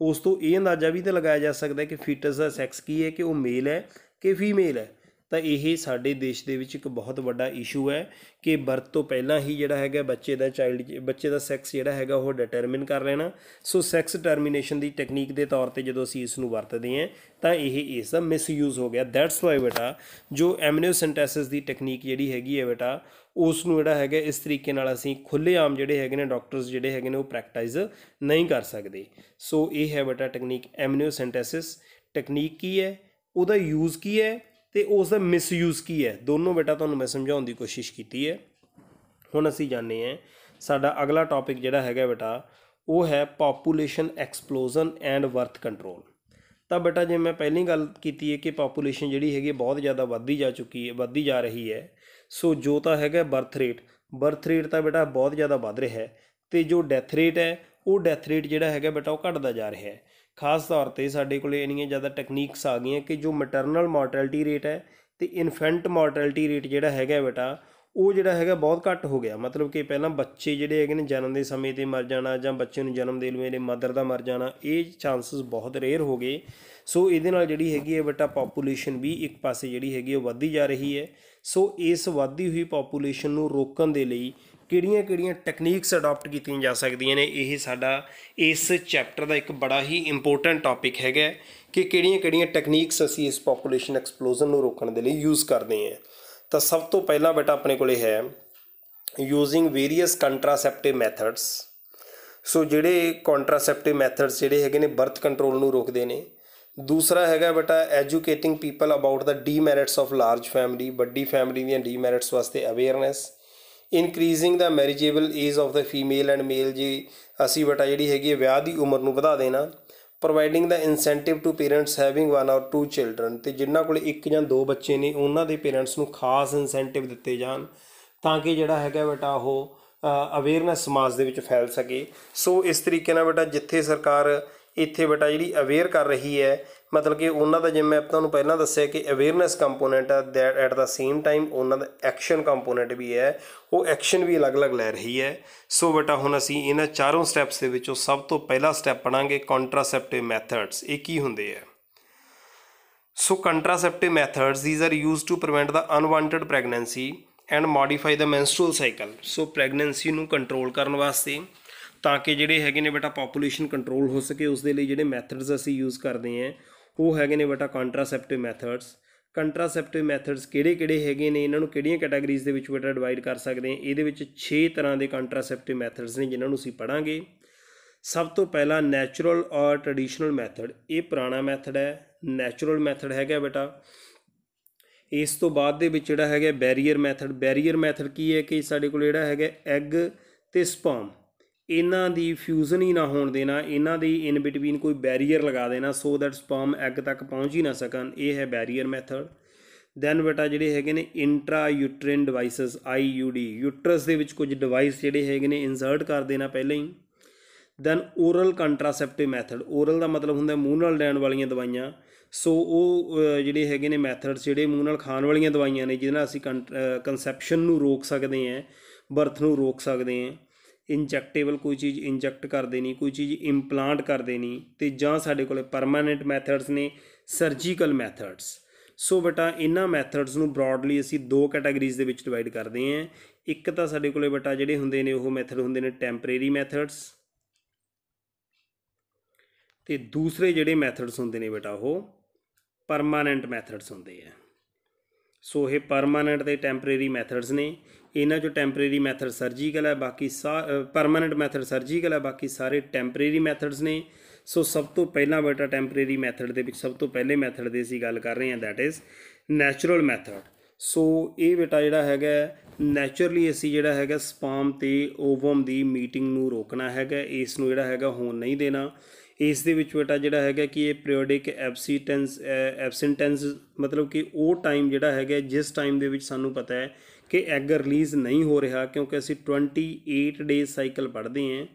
A: ਉਸ ਤੋਂ ਇਹ ਅੰਦਾਜ਼ਾ ਵੀ ਤਾਂ ਲਗਾਇਆ ਜਾ ਸਕਦਾ ਹੈ ਕਿ ਫੀਟਸ ਦਾ ਸੈਕਸ ਕੀ ਹੈ ਕਿ ਉਹ ਮੇਲ ਹੈ ਕਿ ਫੀਮੇਲ ਹੈ ਤਾਂ ਇਹ ਸਾਡੇ ਦੇਸ਼ ਦੇ ਵਿੱਚ ਇੱਕ ਬਹੁਤ ਵੱਡਾ ਇਸ਼ੂ ਹੈ ਕਿ ਬਰਤ ਤੋਂ ਪਹਿਲਾਂ ਹੀ ਜਿਹੜਾ ਹੈਗਾ ਬੱਚੇ ਦਾ ਚਾਈਲਡ ਬੱਚੇ ਦਾ ਸੈਕਸ ਜਿਹੜਾ ਹੈਗਾ ਉਹ ਡਿਟਰਮਿਨ ਕਰ ਲੈਣਾ ਸੋ ਸੈਕਸ ਟਰਮੀਨੇਸ਼ਨ ਦੀ ਟੈਕਨੀਕ ਦੇ ਤੌਰ ਤੇ ਜਦੋਂ ਅਸੀਂ ਇਸ ਨੂੰ ਵਰਤਦੇ ਹਾਂ ਤਾਂ ਇਹ ਇਸ ਦਾ ਮਿਸਯੂਜ਼ ਹੋ ਗਿਆ ਦੈਟਸ ਵਾਈ ਬੇਟਾ ਜੋ ਐਮਨਿਓਸੈਂਟੈਸਿਸ ਦੀ ਟੈਕਨੀਕ ਜਿਹੜੀ ਹੈਗੀ ਹੈ ਬੇਟਾ ਉਸ ਨੂੰ ਜਿਹੜਾ ਹੈਗਾ ਇਸ ਤਰੀਕੇ ਨਾਲ ਅਸੀਂ ਖੁੱਲੇ ਆਮ ਜਿਹੜੇ ਹੈਗੇ ਨੇ ਡਾਕਟਰਸ ਜਿਹੜੇ ਹੈਗੇ ਨੇ ਉਹ ਪ੍ਰੈਕਟਾਈਜ਼ ਨਹੀਂ ਕਰ ਸਕਦੇ ਸੋ ਇਹ ਹੈ ਬੇਟਾ ਟੈਕਨੀਕ ਐਮਨਿਓਸੈਂਟੈਸਿਸ ਟੈਕਨੀਕ ਕੀ ਹੈ ਉਹਦਾ ਯੂਜ਼ ਕੀ ਹੈ ਤੇ ਉਸ ਦਾ ਮਿਸਯੂਜ਼ ਕੀ ਹੈ ਦੋਨੋਂ ਬੇਟਾ ਤੁਹਾਨੂੰ ਮੈਂ ਸਮਝਾਉਣ ਦੀ ਕੋਸ਼ਿਸ਼ ਕੀਤੀ ਹੈ ਹੁਣ ਅਸੀਂ ਜਾਣਦੇ ਹਾਂ ਸਾਡਾ ਅਗਲਾ ਟੌਪਿਕ ਜਿਹੜਾ ਹੈਗਾ ਬੇਟਾ ਉਹ ਹੈ population explosion and birth control ਤਾਂ ਬੇਟਾ ਜੇ ਮੈਂ ਪਹਿਲੀ ਗੱਲ ਕੀਤੀ ਹੈ ਕਿ ਪੋਪੂਲੇਸ਼ਨ ਜਿਹੜੀ ਹੈਗੀ ਬਹੁਤ ਜ਼ਿਆਦਾ ਵੱਧਦੀ ਜਾ ਚੁੱਕੀ ਹੈ ਵੱਧਦੀ ਜਾ ਰਹੀ ਹੈ ਸੋ ਜੋ ਤਾਂ ਹੈਗਾ ਬਰਥ ਰੇਟ ਬਰਥ ਰੇਟ ਤਾਂ ਬੇਟਾ ਬਹੁਤ ਜ਼ਿਆਦਾ ਵੱਧ ਰਿਹਾ ਹੈ ਤੇ ਜੋ ਡੈਥ ਰੇਟ ਹੈ ਉਹ ਡੈਥ ਰੇਟ ਜਿਹੜਾ ਹੈਗਾ ਬੇਟਾ ਉਹ ਘਟਦਾ ਜਾ ਰਿਹਾ ਹੈ ਖਾਸ ਤੌਰ ਤੇ ਸਾਡੇ ਕੋਲੇ ਇੰਨੀਆਂ ਜ਼ਿਆਦਾ ਟੈਕਨੀਕਸ ਆ ਗਈਆਂ ਕਿ ਜੋ ਮੈਟਰਨਲ ਮੋਰਟੈਲਿਟੀ ਰੇਟ ਹੈ ਤੇ ਇਨਫੈਂਟ ਮੋਰਟੈਲਿਟੀ ਰੇਟ ਜਿਹੜਾ ਹੈਗਾ ਬੇਟਾ ਉਹ ਜਿਹੜਾ ਹੈਗਾ ਬਹੁਤ ਘੱਟ ਹੋ ਗਿਆ ਮਤਲਬ ਕਿ ਪਹਿਲਾਂ ਬੱਚੇ ਜਿਹੜੇ ਹੈਗੇ ਨੇ ਜਨਮ ਦੇ ਸਮੇਂ ਤੇ ਮਰ ਜਾਣਾ ਜਾਂ ਬੱਚੇ ਨੂੰ ਜਨਮ ਦੇ ਲਵੇ ਮਦਰ ਦਾ ਮਰ ਜਾਣਾ ਇਹ ਚਾਂਸਸ ਬਹੁਤ ਰੇਅਰ ਹੋ ਗਏ ਸੋ ਇਹਦੇ ਨਾਲ ਜਿਹੜੀ ਹੈਗੀ ਹੈ ਬੇਟਾ ਪੋਪੂਲੇਸ਼ਨ ਵੀ ਇੱਕ ਪਾਸੇ ਜਿਹੜੀ ਹੈਗੀ ਉਹ ਵੱਧਦੀ ਜਾ ਰਹੀ ਹੈ ਸੋ ਇਸ ਵੱਧਦੀ ਹੋਈ ਪੋਪੂਲੇਸ਼ਨ ਨੂੰ ਰੋਕਣ ਦੇ ਲਈ ਕਿਹੜੀਆਂ-ਕਿਹੜੀਆਂ ਟੈਕਨੀਕਸ ਅਡਾਪਟ ਕੀਤੀਆਂ ਜਾ ਸਕਦੀਆਂ ਨੇ ਇਹ ਸਾਡਾ ਇਸ ਚੈਪਟਰ ਦਾ ਇੱਕ ਬੜਾ ਹੀ ਇੰਪੋਰਟੈਂਟ ਟੌਪਿਕ ਹੈਗਾ ਕਿ ਕਿਹੜੀਆਂ-ਕਿਹੜੀਆਂ ਟੈਕਨੀਕਸ ਅਸੀਂ ਇਸ ਪੋਪੂਲੇਸ਼ਨ ਐਕਸਪਲੋਜ਼ਨ ਨੂੰ ਰੋਕਣ ਦੇ ਲਈ ਯੂਜ਼ ਕਰਦੇ ਹਾਂ ਤਾਂ ਸਭ ਤੋਂ ਪਹਿਲਾਂ ਬੇਟਾ ਆਪਣੇ ਕੋਲੇ ਹੈ using various contraceptive methods so ਜਿਹੜੇ ਕੰਟਰਾਸੈਪਟਿਵ ਮੈਥਡਸ ਜਿਹੜੇ ਹੈਗੇ ਨੇ ਬਰਥ ਕੰਟਰੋਲ ਨੂੰ ਰੋਕਦੇ ਨੇ ਦੂਸਰਾ ਹੈਗਾ ਬੇਟਾ educating people about the demerits of large family ਵੱਡੀ ਫੈਮਿਲੀ ਦੀਆਂ ਡੀਮੈਰਿਟਸ ਵਾਸਤੇ awareness increasing the marriageable age of the female and male ਜੀ ਅਸੀਂ ਬਟਾ ਜਿਹੜੀ ਹੈਗੀ ਵਿਆਹ ਦੀ ਉਮਰ ਨੂੰ ਵਧਾ ਦੇਣਾ providing the incentive to parents having one or two children ਤੇ ਜਿਨ੍ਹਾਂ ਕੋਲ ਇੱਕ ਜਾਂ ਦੋ ਬੱਚੇ ਨੇ ਉਹਨਾਂ ਦੇ ਪੇਰੈਂਟਸ ਨੂੰ ਖਾਸ ਇਨਸੈਂਟਿਵ ਦਿੱਤੇ ਜਾਣ ਤਾਂ ਕਿ ਜਿਹੜਾ ਹੈਗਾ ਬਟਾ ਉਹ ਅਵੇਅਰਨੈਸ ਸਮਾਜ ਦੇ ਵਿੱਚ ਫੈਲ ਸਕੇ ਸੋ ਇਸ ਤਰੀਕੇ ਨਾਲ ਬਟਾ ਜਿੱਥੇ ਸਰਕਾਰ ਇੱਥੇ ਬਟਾ ਜਿਹੜੀ ਅਵੇਅਰ ਕਰ ਰਹੀ ਹੈ ਮਤਲਬ ਕਿ ਉਹਨਾਂ ਦਾ ਜਿਵੇਂ ਮੈਂ ਤੁਹਾਨੂੰ ਪਹਿਲਾਂ ਦੱਸਿਆ ਕਿ ਅਵੇਅਰਨੈਸ ਕੰਪੋਨੈਂਟ ਆ that at the same time ਉਹਨਾਂ ਦਾ ਐਕਸ਼ਨ ਕੰਪੋਨੈਂਟ ਵੀ ਹੈ ਉਹ ਐਕਸ਼ਨ ਵੀ ਅਲੱਗ-ਅਲੱਗ ਲੈ ਰਹੀ ਹੈ ਸੋ ਬੇਟਾ ਹੁਣ ਅਸੀਂ ਇਹਨਾਂ ਚਾਰੋਂ ਸਟੈਪਸ ਦੇ ਵਿੱਚੋਂ ਸਭ ਤੋਂ ਪਹਿਲਾ ਸਟੈਪ ਪੜਾਂਗੇ ਕੰਟਰਾਸੈਪਟਿਵ ਮੈਥਡਸ ਇਹ ਕੀ ਹੁੰਦੇ ਆ so contraceptive methods these are used to prevent the unwanted pregnancy and modify the menstrual cycle so pregnancy ਨੂੰ ਕੰਟਰੋਲ ਕਰਨ ਵਾਸਤੇ ਤਾਂ ਕਿ ਜਿਹੜੇ ਹੈਗੇ ਨੇ ਬੇਟਾ ਪੋਪੂਲੇਸ਼ਨ ਕੰਟਰੋਲ ਹੋ ਸਕੇ ਉਸ ਦੇ ਲਈ ਜਿਹੜੇ ਮੈਥਡਸ ਅਸੀਂ ਯੂਜ਼ ਕਰਦੇ ਆਂ ਉਹ ਹੈਗੇ ਨੇ ਬੇਟਾ ਕੰਟਰਾਸੈਪਟਿਵ ਮੈਥਡਸ ਕੰਟਰਾਸੈਪਟਿਵ ਮੈਥਡਸ ਕਿਹੜੇ-ਕਿਹੜੇ ਹੈਗੇ ਨੇ ਇਹਨਾਂ ਨੂੰ ਕਿਹੜੀਆਂ ਕੈਟਾਗਰੀਜ਼ ਦੇ ਵਿੱਚ ਬੇਟਾ ਡਿਵਾਈਡ ਕਰ ਸਕਦੇ ਹਾਂ ਇਹਦੇ ਵਿੱਚ 6 ਤਰ੍ਹਾਂ ਦੇ ਕੰਟਰਾਸੈਪਟਿਵ ਮੈਥਡਸ ਨੇ ਜਿਨ੍ਹਾਂ ਨੂੰ ਅਸੀਂ ਪੜਾਂਗੇ ਸਭ ਤੋਂ ਪਹਿਲਾ ਨੈਚੁਰਲ ਔਰ ਟ੍ਰੈਡੀਸ਼ਨਲ ਮੈਥਡ ਇਹ ਪੁਰਾਣਾ ਮੈਥਡ ਹੈ ਨੈਚੁਰਲ ਮੈਥਡ ਹੈਗਾ ਬੇਟਾ ਇਸ ਤੋਂ ਬਾਅਦ ਦੇ ਵਿੱਚ ਜਿਹੜਾ ਹੈਗਾ ਬੈਰੀਅਰ ਮੈਥਡ ਬੈਰੀਅਰ ਮੈਥਡ ਕੀ ਹੈ ਕਿ ਸਾਡੇ ਕੋਲ ਜਿਹੜਾ ਹੈਗਾ ਐਗ ਤੇ ਸਪਰਮ ਇਹਨਾਂ ਦੀ ਫਿਊਜ਼ਨ ਹੀ ਨਾ ਹੋਣ ਦੇਣਾ ਇਹਨਾਂ ਦੇ ਇਨ ਬਿਟਵੀਨ ਕੋਈ ਬੈਰੀਅਰ ਲਗਾ ਦੇਣਾ ਸੋ ਦੈਟ ਸਪਰਮ ਐਗ ਤੱਕ ਪਹੁੰਚ ਹੀ ਨਾ ਸਕਣ ਇਹ ਹੈ ਬੈਰੀਅਰ ਮੈਥਡ ਦੈਨ ਬੇਟਾ ਜਿਹੜੇ ਹੈਗੇ ਨੇ intra uterine devices I U D uterus ਦੇ ਵਿੱਚ ਕੁਝ ਡਿਵਾਈਸ ਜਿਹੜੇ ਹੈਗੇ ਨੇ ਇਨਸਰਟ ਕਰ ਦੇਣਾ ਪਹਿਲਾਂ ਹੀ then oral contraceptive method oral ਦਾ ਮਤਲਬ ਹੁੰਦਾ ਹੈ ਮੂੰਹ ਨਾਲ ਲੈਣ ਵਾਲੀਆਂ ਦਵਾਈਆਂ ਸੋ ਉਹ ਜਿਹੜੇ ਹੈਗੇ ਨੇ ਮੈਥਡਸ ਜਿਹੜੇ ਮੂੰਹ ਨਾਲ ਖਾਣ ਵਾਲੀਆਂ ਦਵਾਈਆਂ ਨੇ ਜਿਹਦੇ ਨਾਲ ਅਸੀਂ ਕਨਸੈਪਸ਼ਨ ਨੂੰ ਰੋਕ ਸਕਦੇ ਹਾਂ ਬਰਥ ਨੂੰ ਰੋਕ ਸਕਦੇ ਹਾਂ ਇੰਜੈਕਟੇਬਲ ਕੋਈ ਚੀਜ਼ ਇੰਜੈਕਟ ਕਰ ਦੇਣੀ ਕੋਈ ਚੀਜ਼ ਇੰਪਲਾਂਟ ਕਰ ਦੇਣੀ ਤੇ ਜਾਂ ਸਾਡੇ ਕੋਲੇ ਪਰਮਾਨੈਂਟ ਮੈਥਡਸ ਨੇ ਸਰਜੀਕਲ ਮੈਥਡਸ ਸੋ ਬਟਾ ਇਹਨਾਂ ਮੈਥਡਸ ਨੂੰ ਬ੍ਰੌਡਲੀ ਅਸੀਂ ਦੋ ਕੈਟਾਗਰੀਜ਼ ਦੇ ਵਿੱਚ ਡਿਵਾਈਡ ਕਰਦੇ ਹਾਂ ਇੱਕ ਤਾਂ ਸਾਡੇ ਕੋਲੇ ਬਟਾ ਜਿਹੜੇ ਹੁੰਦੇ ਨੇ ਉਹ ਮੈਥਡ ਹੁੰਦੇ ਨੇ ਟੈਂਪਰੇਰੀ ਮੈਥਡਸ ਤੇ ਦੂਸਰੇ ਜਿਹੜੇ ਮੈਥਡਸ ਹੁੰਦੇ ਨੇ ਬਟਾ ਉਹ ਪਰਮਾਨੈਂਟ ਮੈਥਡਸ ਹੁੰਦੇ ਆ ਸੋ ਇਹ ਪਰਮਾਨੈਂਟ ਤੇ ਟੈਂਪਰੇਰੀ ਮੈਥਡਸ ਨੇ ਇਹਨਾਂ ਚੋਂ ਟੈਂਪਰੇਰੀ ਮੈਥਡ ਸਰਜੀਕਲ ਹੈ ਬਾਕੀ ਪਰਮਨੈਂਟ ਮੈਥਡ ਸਰਜੀਕਲ ਹੈ ਬਾਕੀ ਸਾਰੇ ਟੈਂਪਰੇਰੀ ਮੈਥਡਸ ਨੇ ਸੋ ਸਭ ਤੋਂ ਪਹਿਲਾਂ ਬੇਟਾ ਟੈਂਪਰੇਰੀ ਮੈਥਡ ਦੇ ਵਿੱਚ ਸਭ ਤੋਂ ਪਹਿਲੇ ਮੈਥਡ ਦੇ ਅਸੀਂ ਗੱਲ ਕਰ ਰਹੇ ਹਾਂ that is natural method so ਇਹ ਬੇਟਾ ਜਿਹੜਾ ਹੈਗਾ ਨੇਚਰਲੀ ਅਸੀਂ ਜਿਹੜਾ ਹੈਗਾ ਸਪਾਮ ਤੇ ਓਵਮ ਦੀ ਮੀਟਿੰਗ ਨੂੰ ਰੋਕਣਾ ਹੈਗਾ ਇਸ ਨੂੰ ਜਿਹੜਾ ਹੈਗਾ ਹੋਣ ਨਹੀਂ ਦੇਣਾ ਇਸ ਦੇ ਵਿੱਚ ਬੇਟਾ ਜਿਹੜਾ ਹੈਗਾ ਕਿ ਇਹ ਪੀਰੀਓਡਿਕ ਐਬਸੈਂਟੈਂਸ ਐਬਸੈਂਟੈਂਸ ਮਤਲਬ ਕਿ ਉਹ ਟਾਈਮ ਜਿਹੜਾ ਹੈਗਾ ਜਿਸ ਟਾਈਮ ਦੇ ਵਿੱਚ ਸਾਨੂੰ ਪਤਾ ਹੈ ਕਿ ਐਗ ਰਿਲੀਜ਼ ਨਹੀਂ ਹੋ ਰਿਹਾ ਕਿਉਂਕਿ ਅਸੀਂ 28 ਡੇ ਸਾਈਕਲ ਪੜਦੇ ਆਂ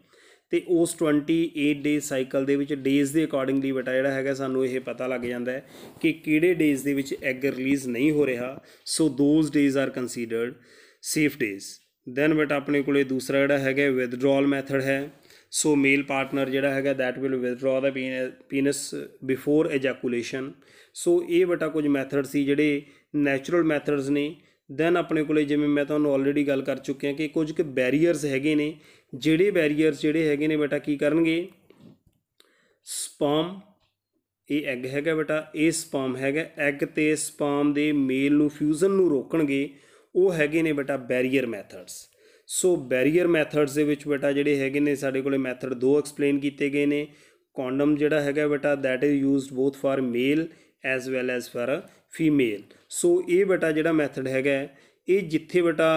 A: ਤੇ ਉਸ 28 ਡੇ ਸਾਈਕਲ ਦੇ ਵਿੱਚ ਡੇਜ਼ ਦੇ ਅਕੋਰਡਿੰਗਲੀ ਬਟਾ ਜਿਹੜਾ ਹੈਗਾ ਸਾਨੂੰ ਇਹ ਪਤਾ ਲੱਗ ਜਾਂਦਾ ਹੈ ਕਿ ਕਿਹੜੇ ਡੇਜ਼ ਦੇ ਵਿੱਚ ਐਗ ਰਿਲੀਜ਼ ਨਹੀਂ ਹੋ ਰਿਹਾ so those days are considered safe days then but ਆਪਣੇ ਕੋਲੇ ਦੂਸਰਾ ਜਿਹੜਾ ਹੈਗਾ ਵਿਦਡਰਾਅਲ ਮੈਥਡ ਹੈ ਸੋ ਮੇਲ ਪਾਰਟਨਰ ਜਿਹੜਾ ਹੈਗਾ that will withdraw the penis before ejaculation so ਇਹ ਬਟਾ ਕੁਝ ਮੈਥਡ ਸੀ ਜਿਹੜੇ ਨੈਚੁਰਲ ਮੈਥਡਸ ਨੇ ਦੈਨ ਆਪਣੇ ਕੋਲੇ ਜਿਵੇਂ ਮੈਂ ਤੁਹਾਨੂੰ ਆਲਰੇਡੀ ਗੱਲ ਕਰ ਚੁੱਕਿਆ ਕਿ ਕੁਝ ਕੁ ਬੈਰੀਅਰਸ ਹੈਗੇ ਨੇ ਜਿਹੜੇ ਬੈਰੀਅਰਸ ਜਿਹੜੇ ਹੈਗੇ ਨੇ ਬੇਟਾ ਕੀ ਕਰਨਗੇ ਸਪਰਮ ਇਹ ਐਗ ਹੈਗਾ ਬੇਟਾ ਇਹ ਸਪਰਮ ਹੈਗਾ ਐਗ ਤੇ ਸਪਰਮ ਦੇ ਮੇਲ ਨੂੰ ਫਿਊਜ਼ਨ ਨੂੰ ਰੋਕਣਗੇ ਉਹ ਹੈਗੇ ਨੇ ਬੇਟਾ barrier methods so barrier methods ਦੇ ਵਿੱਚ ਬੇਟਾ ਜਿਹੜੇ ਹੈਗੇ ਨੇ ਸਾਡੇ ਕੋਲੇ ਮੈਥਡ ਦੋ ਐਕਸਪਲੇਨ ਕੀਤੇ ਗਏ ਨੇ ਕੌਂਡਮ ਜਿਹੜਾ ਹੈਗਾ ਬੇਟਾ that is used both for male as well as for female so ਇਹ ਬਟਾ ਜਿਹੜਾ ਮੈਥਡ ਹੈਗਾ ਇਹ ਜਿੱਥੇ ਬਟਾ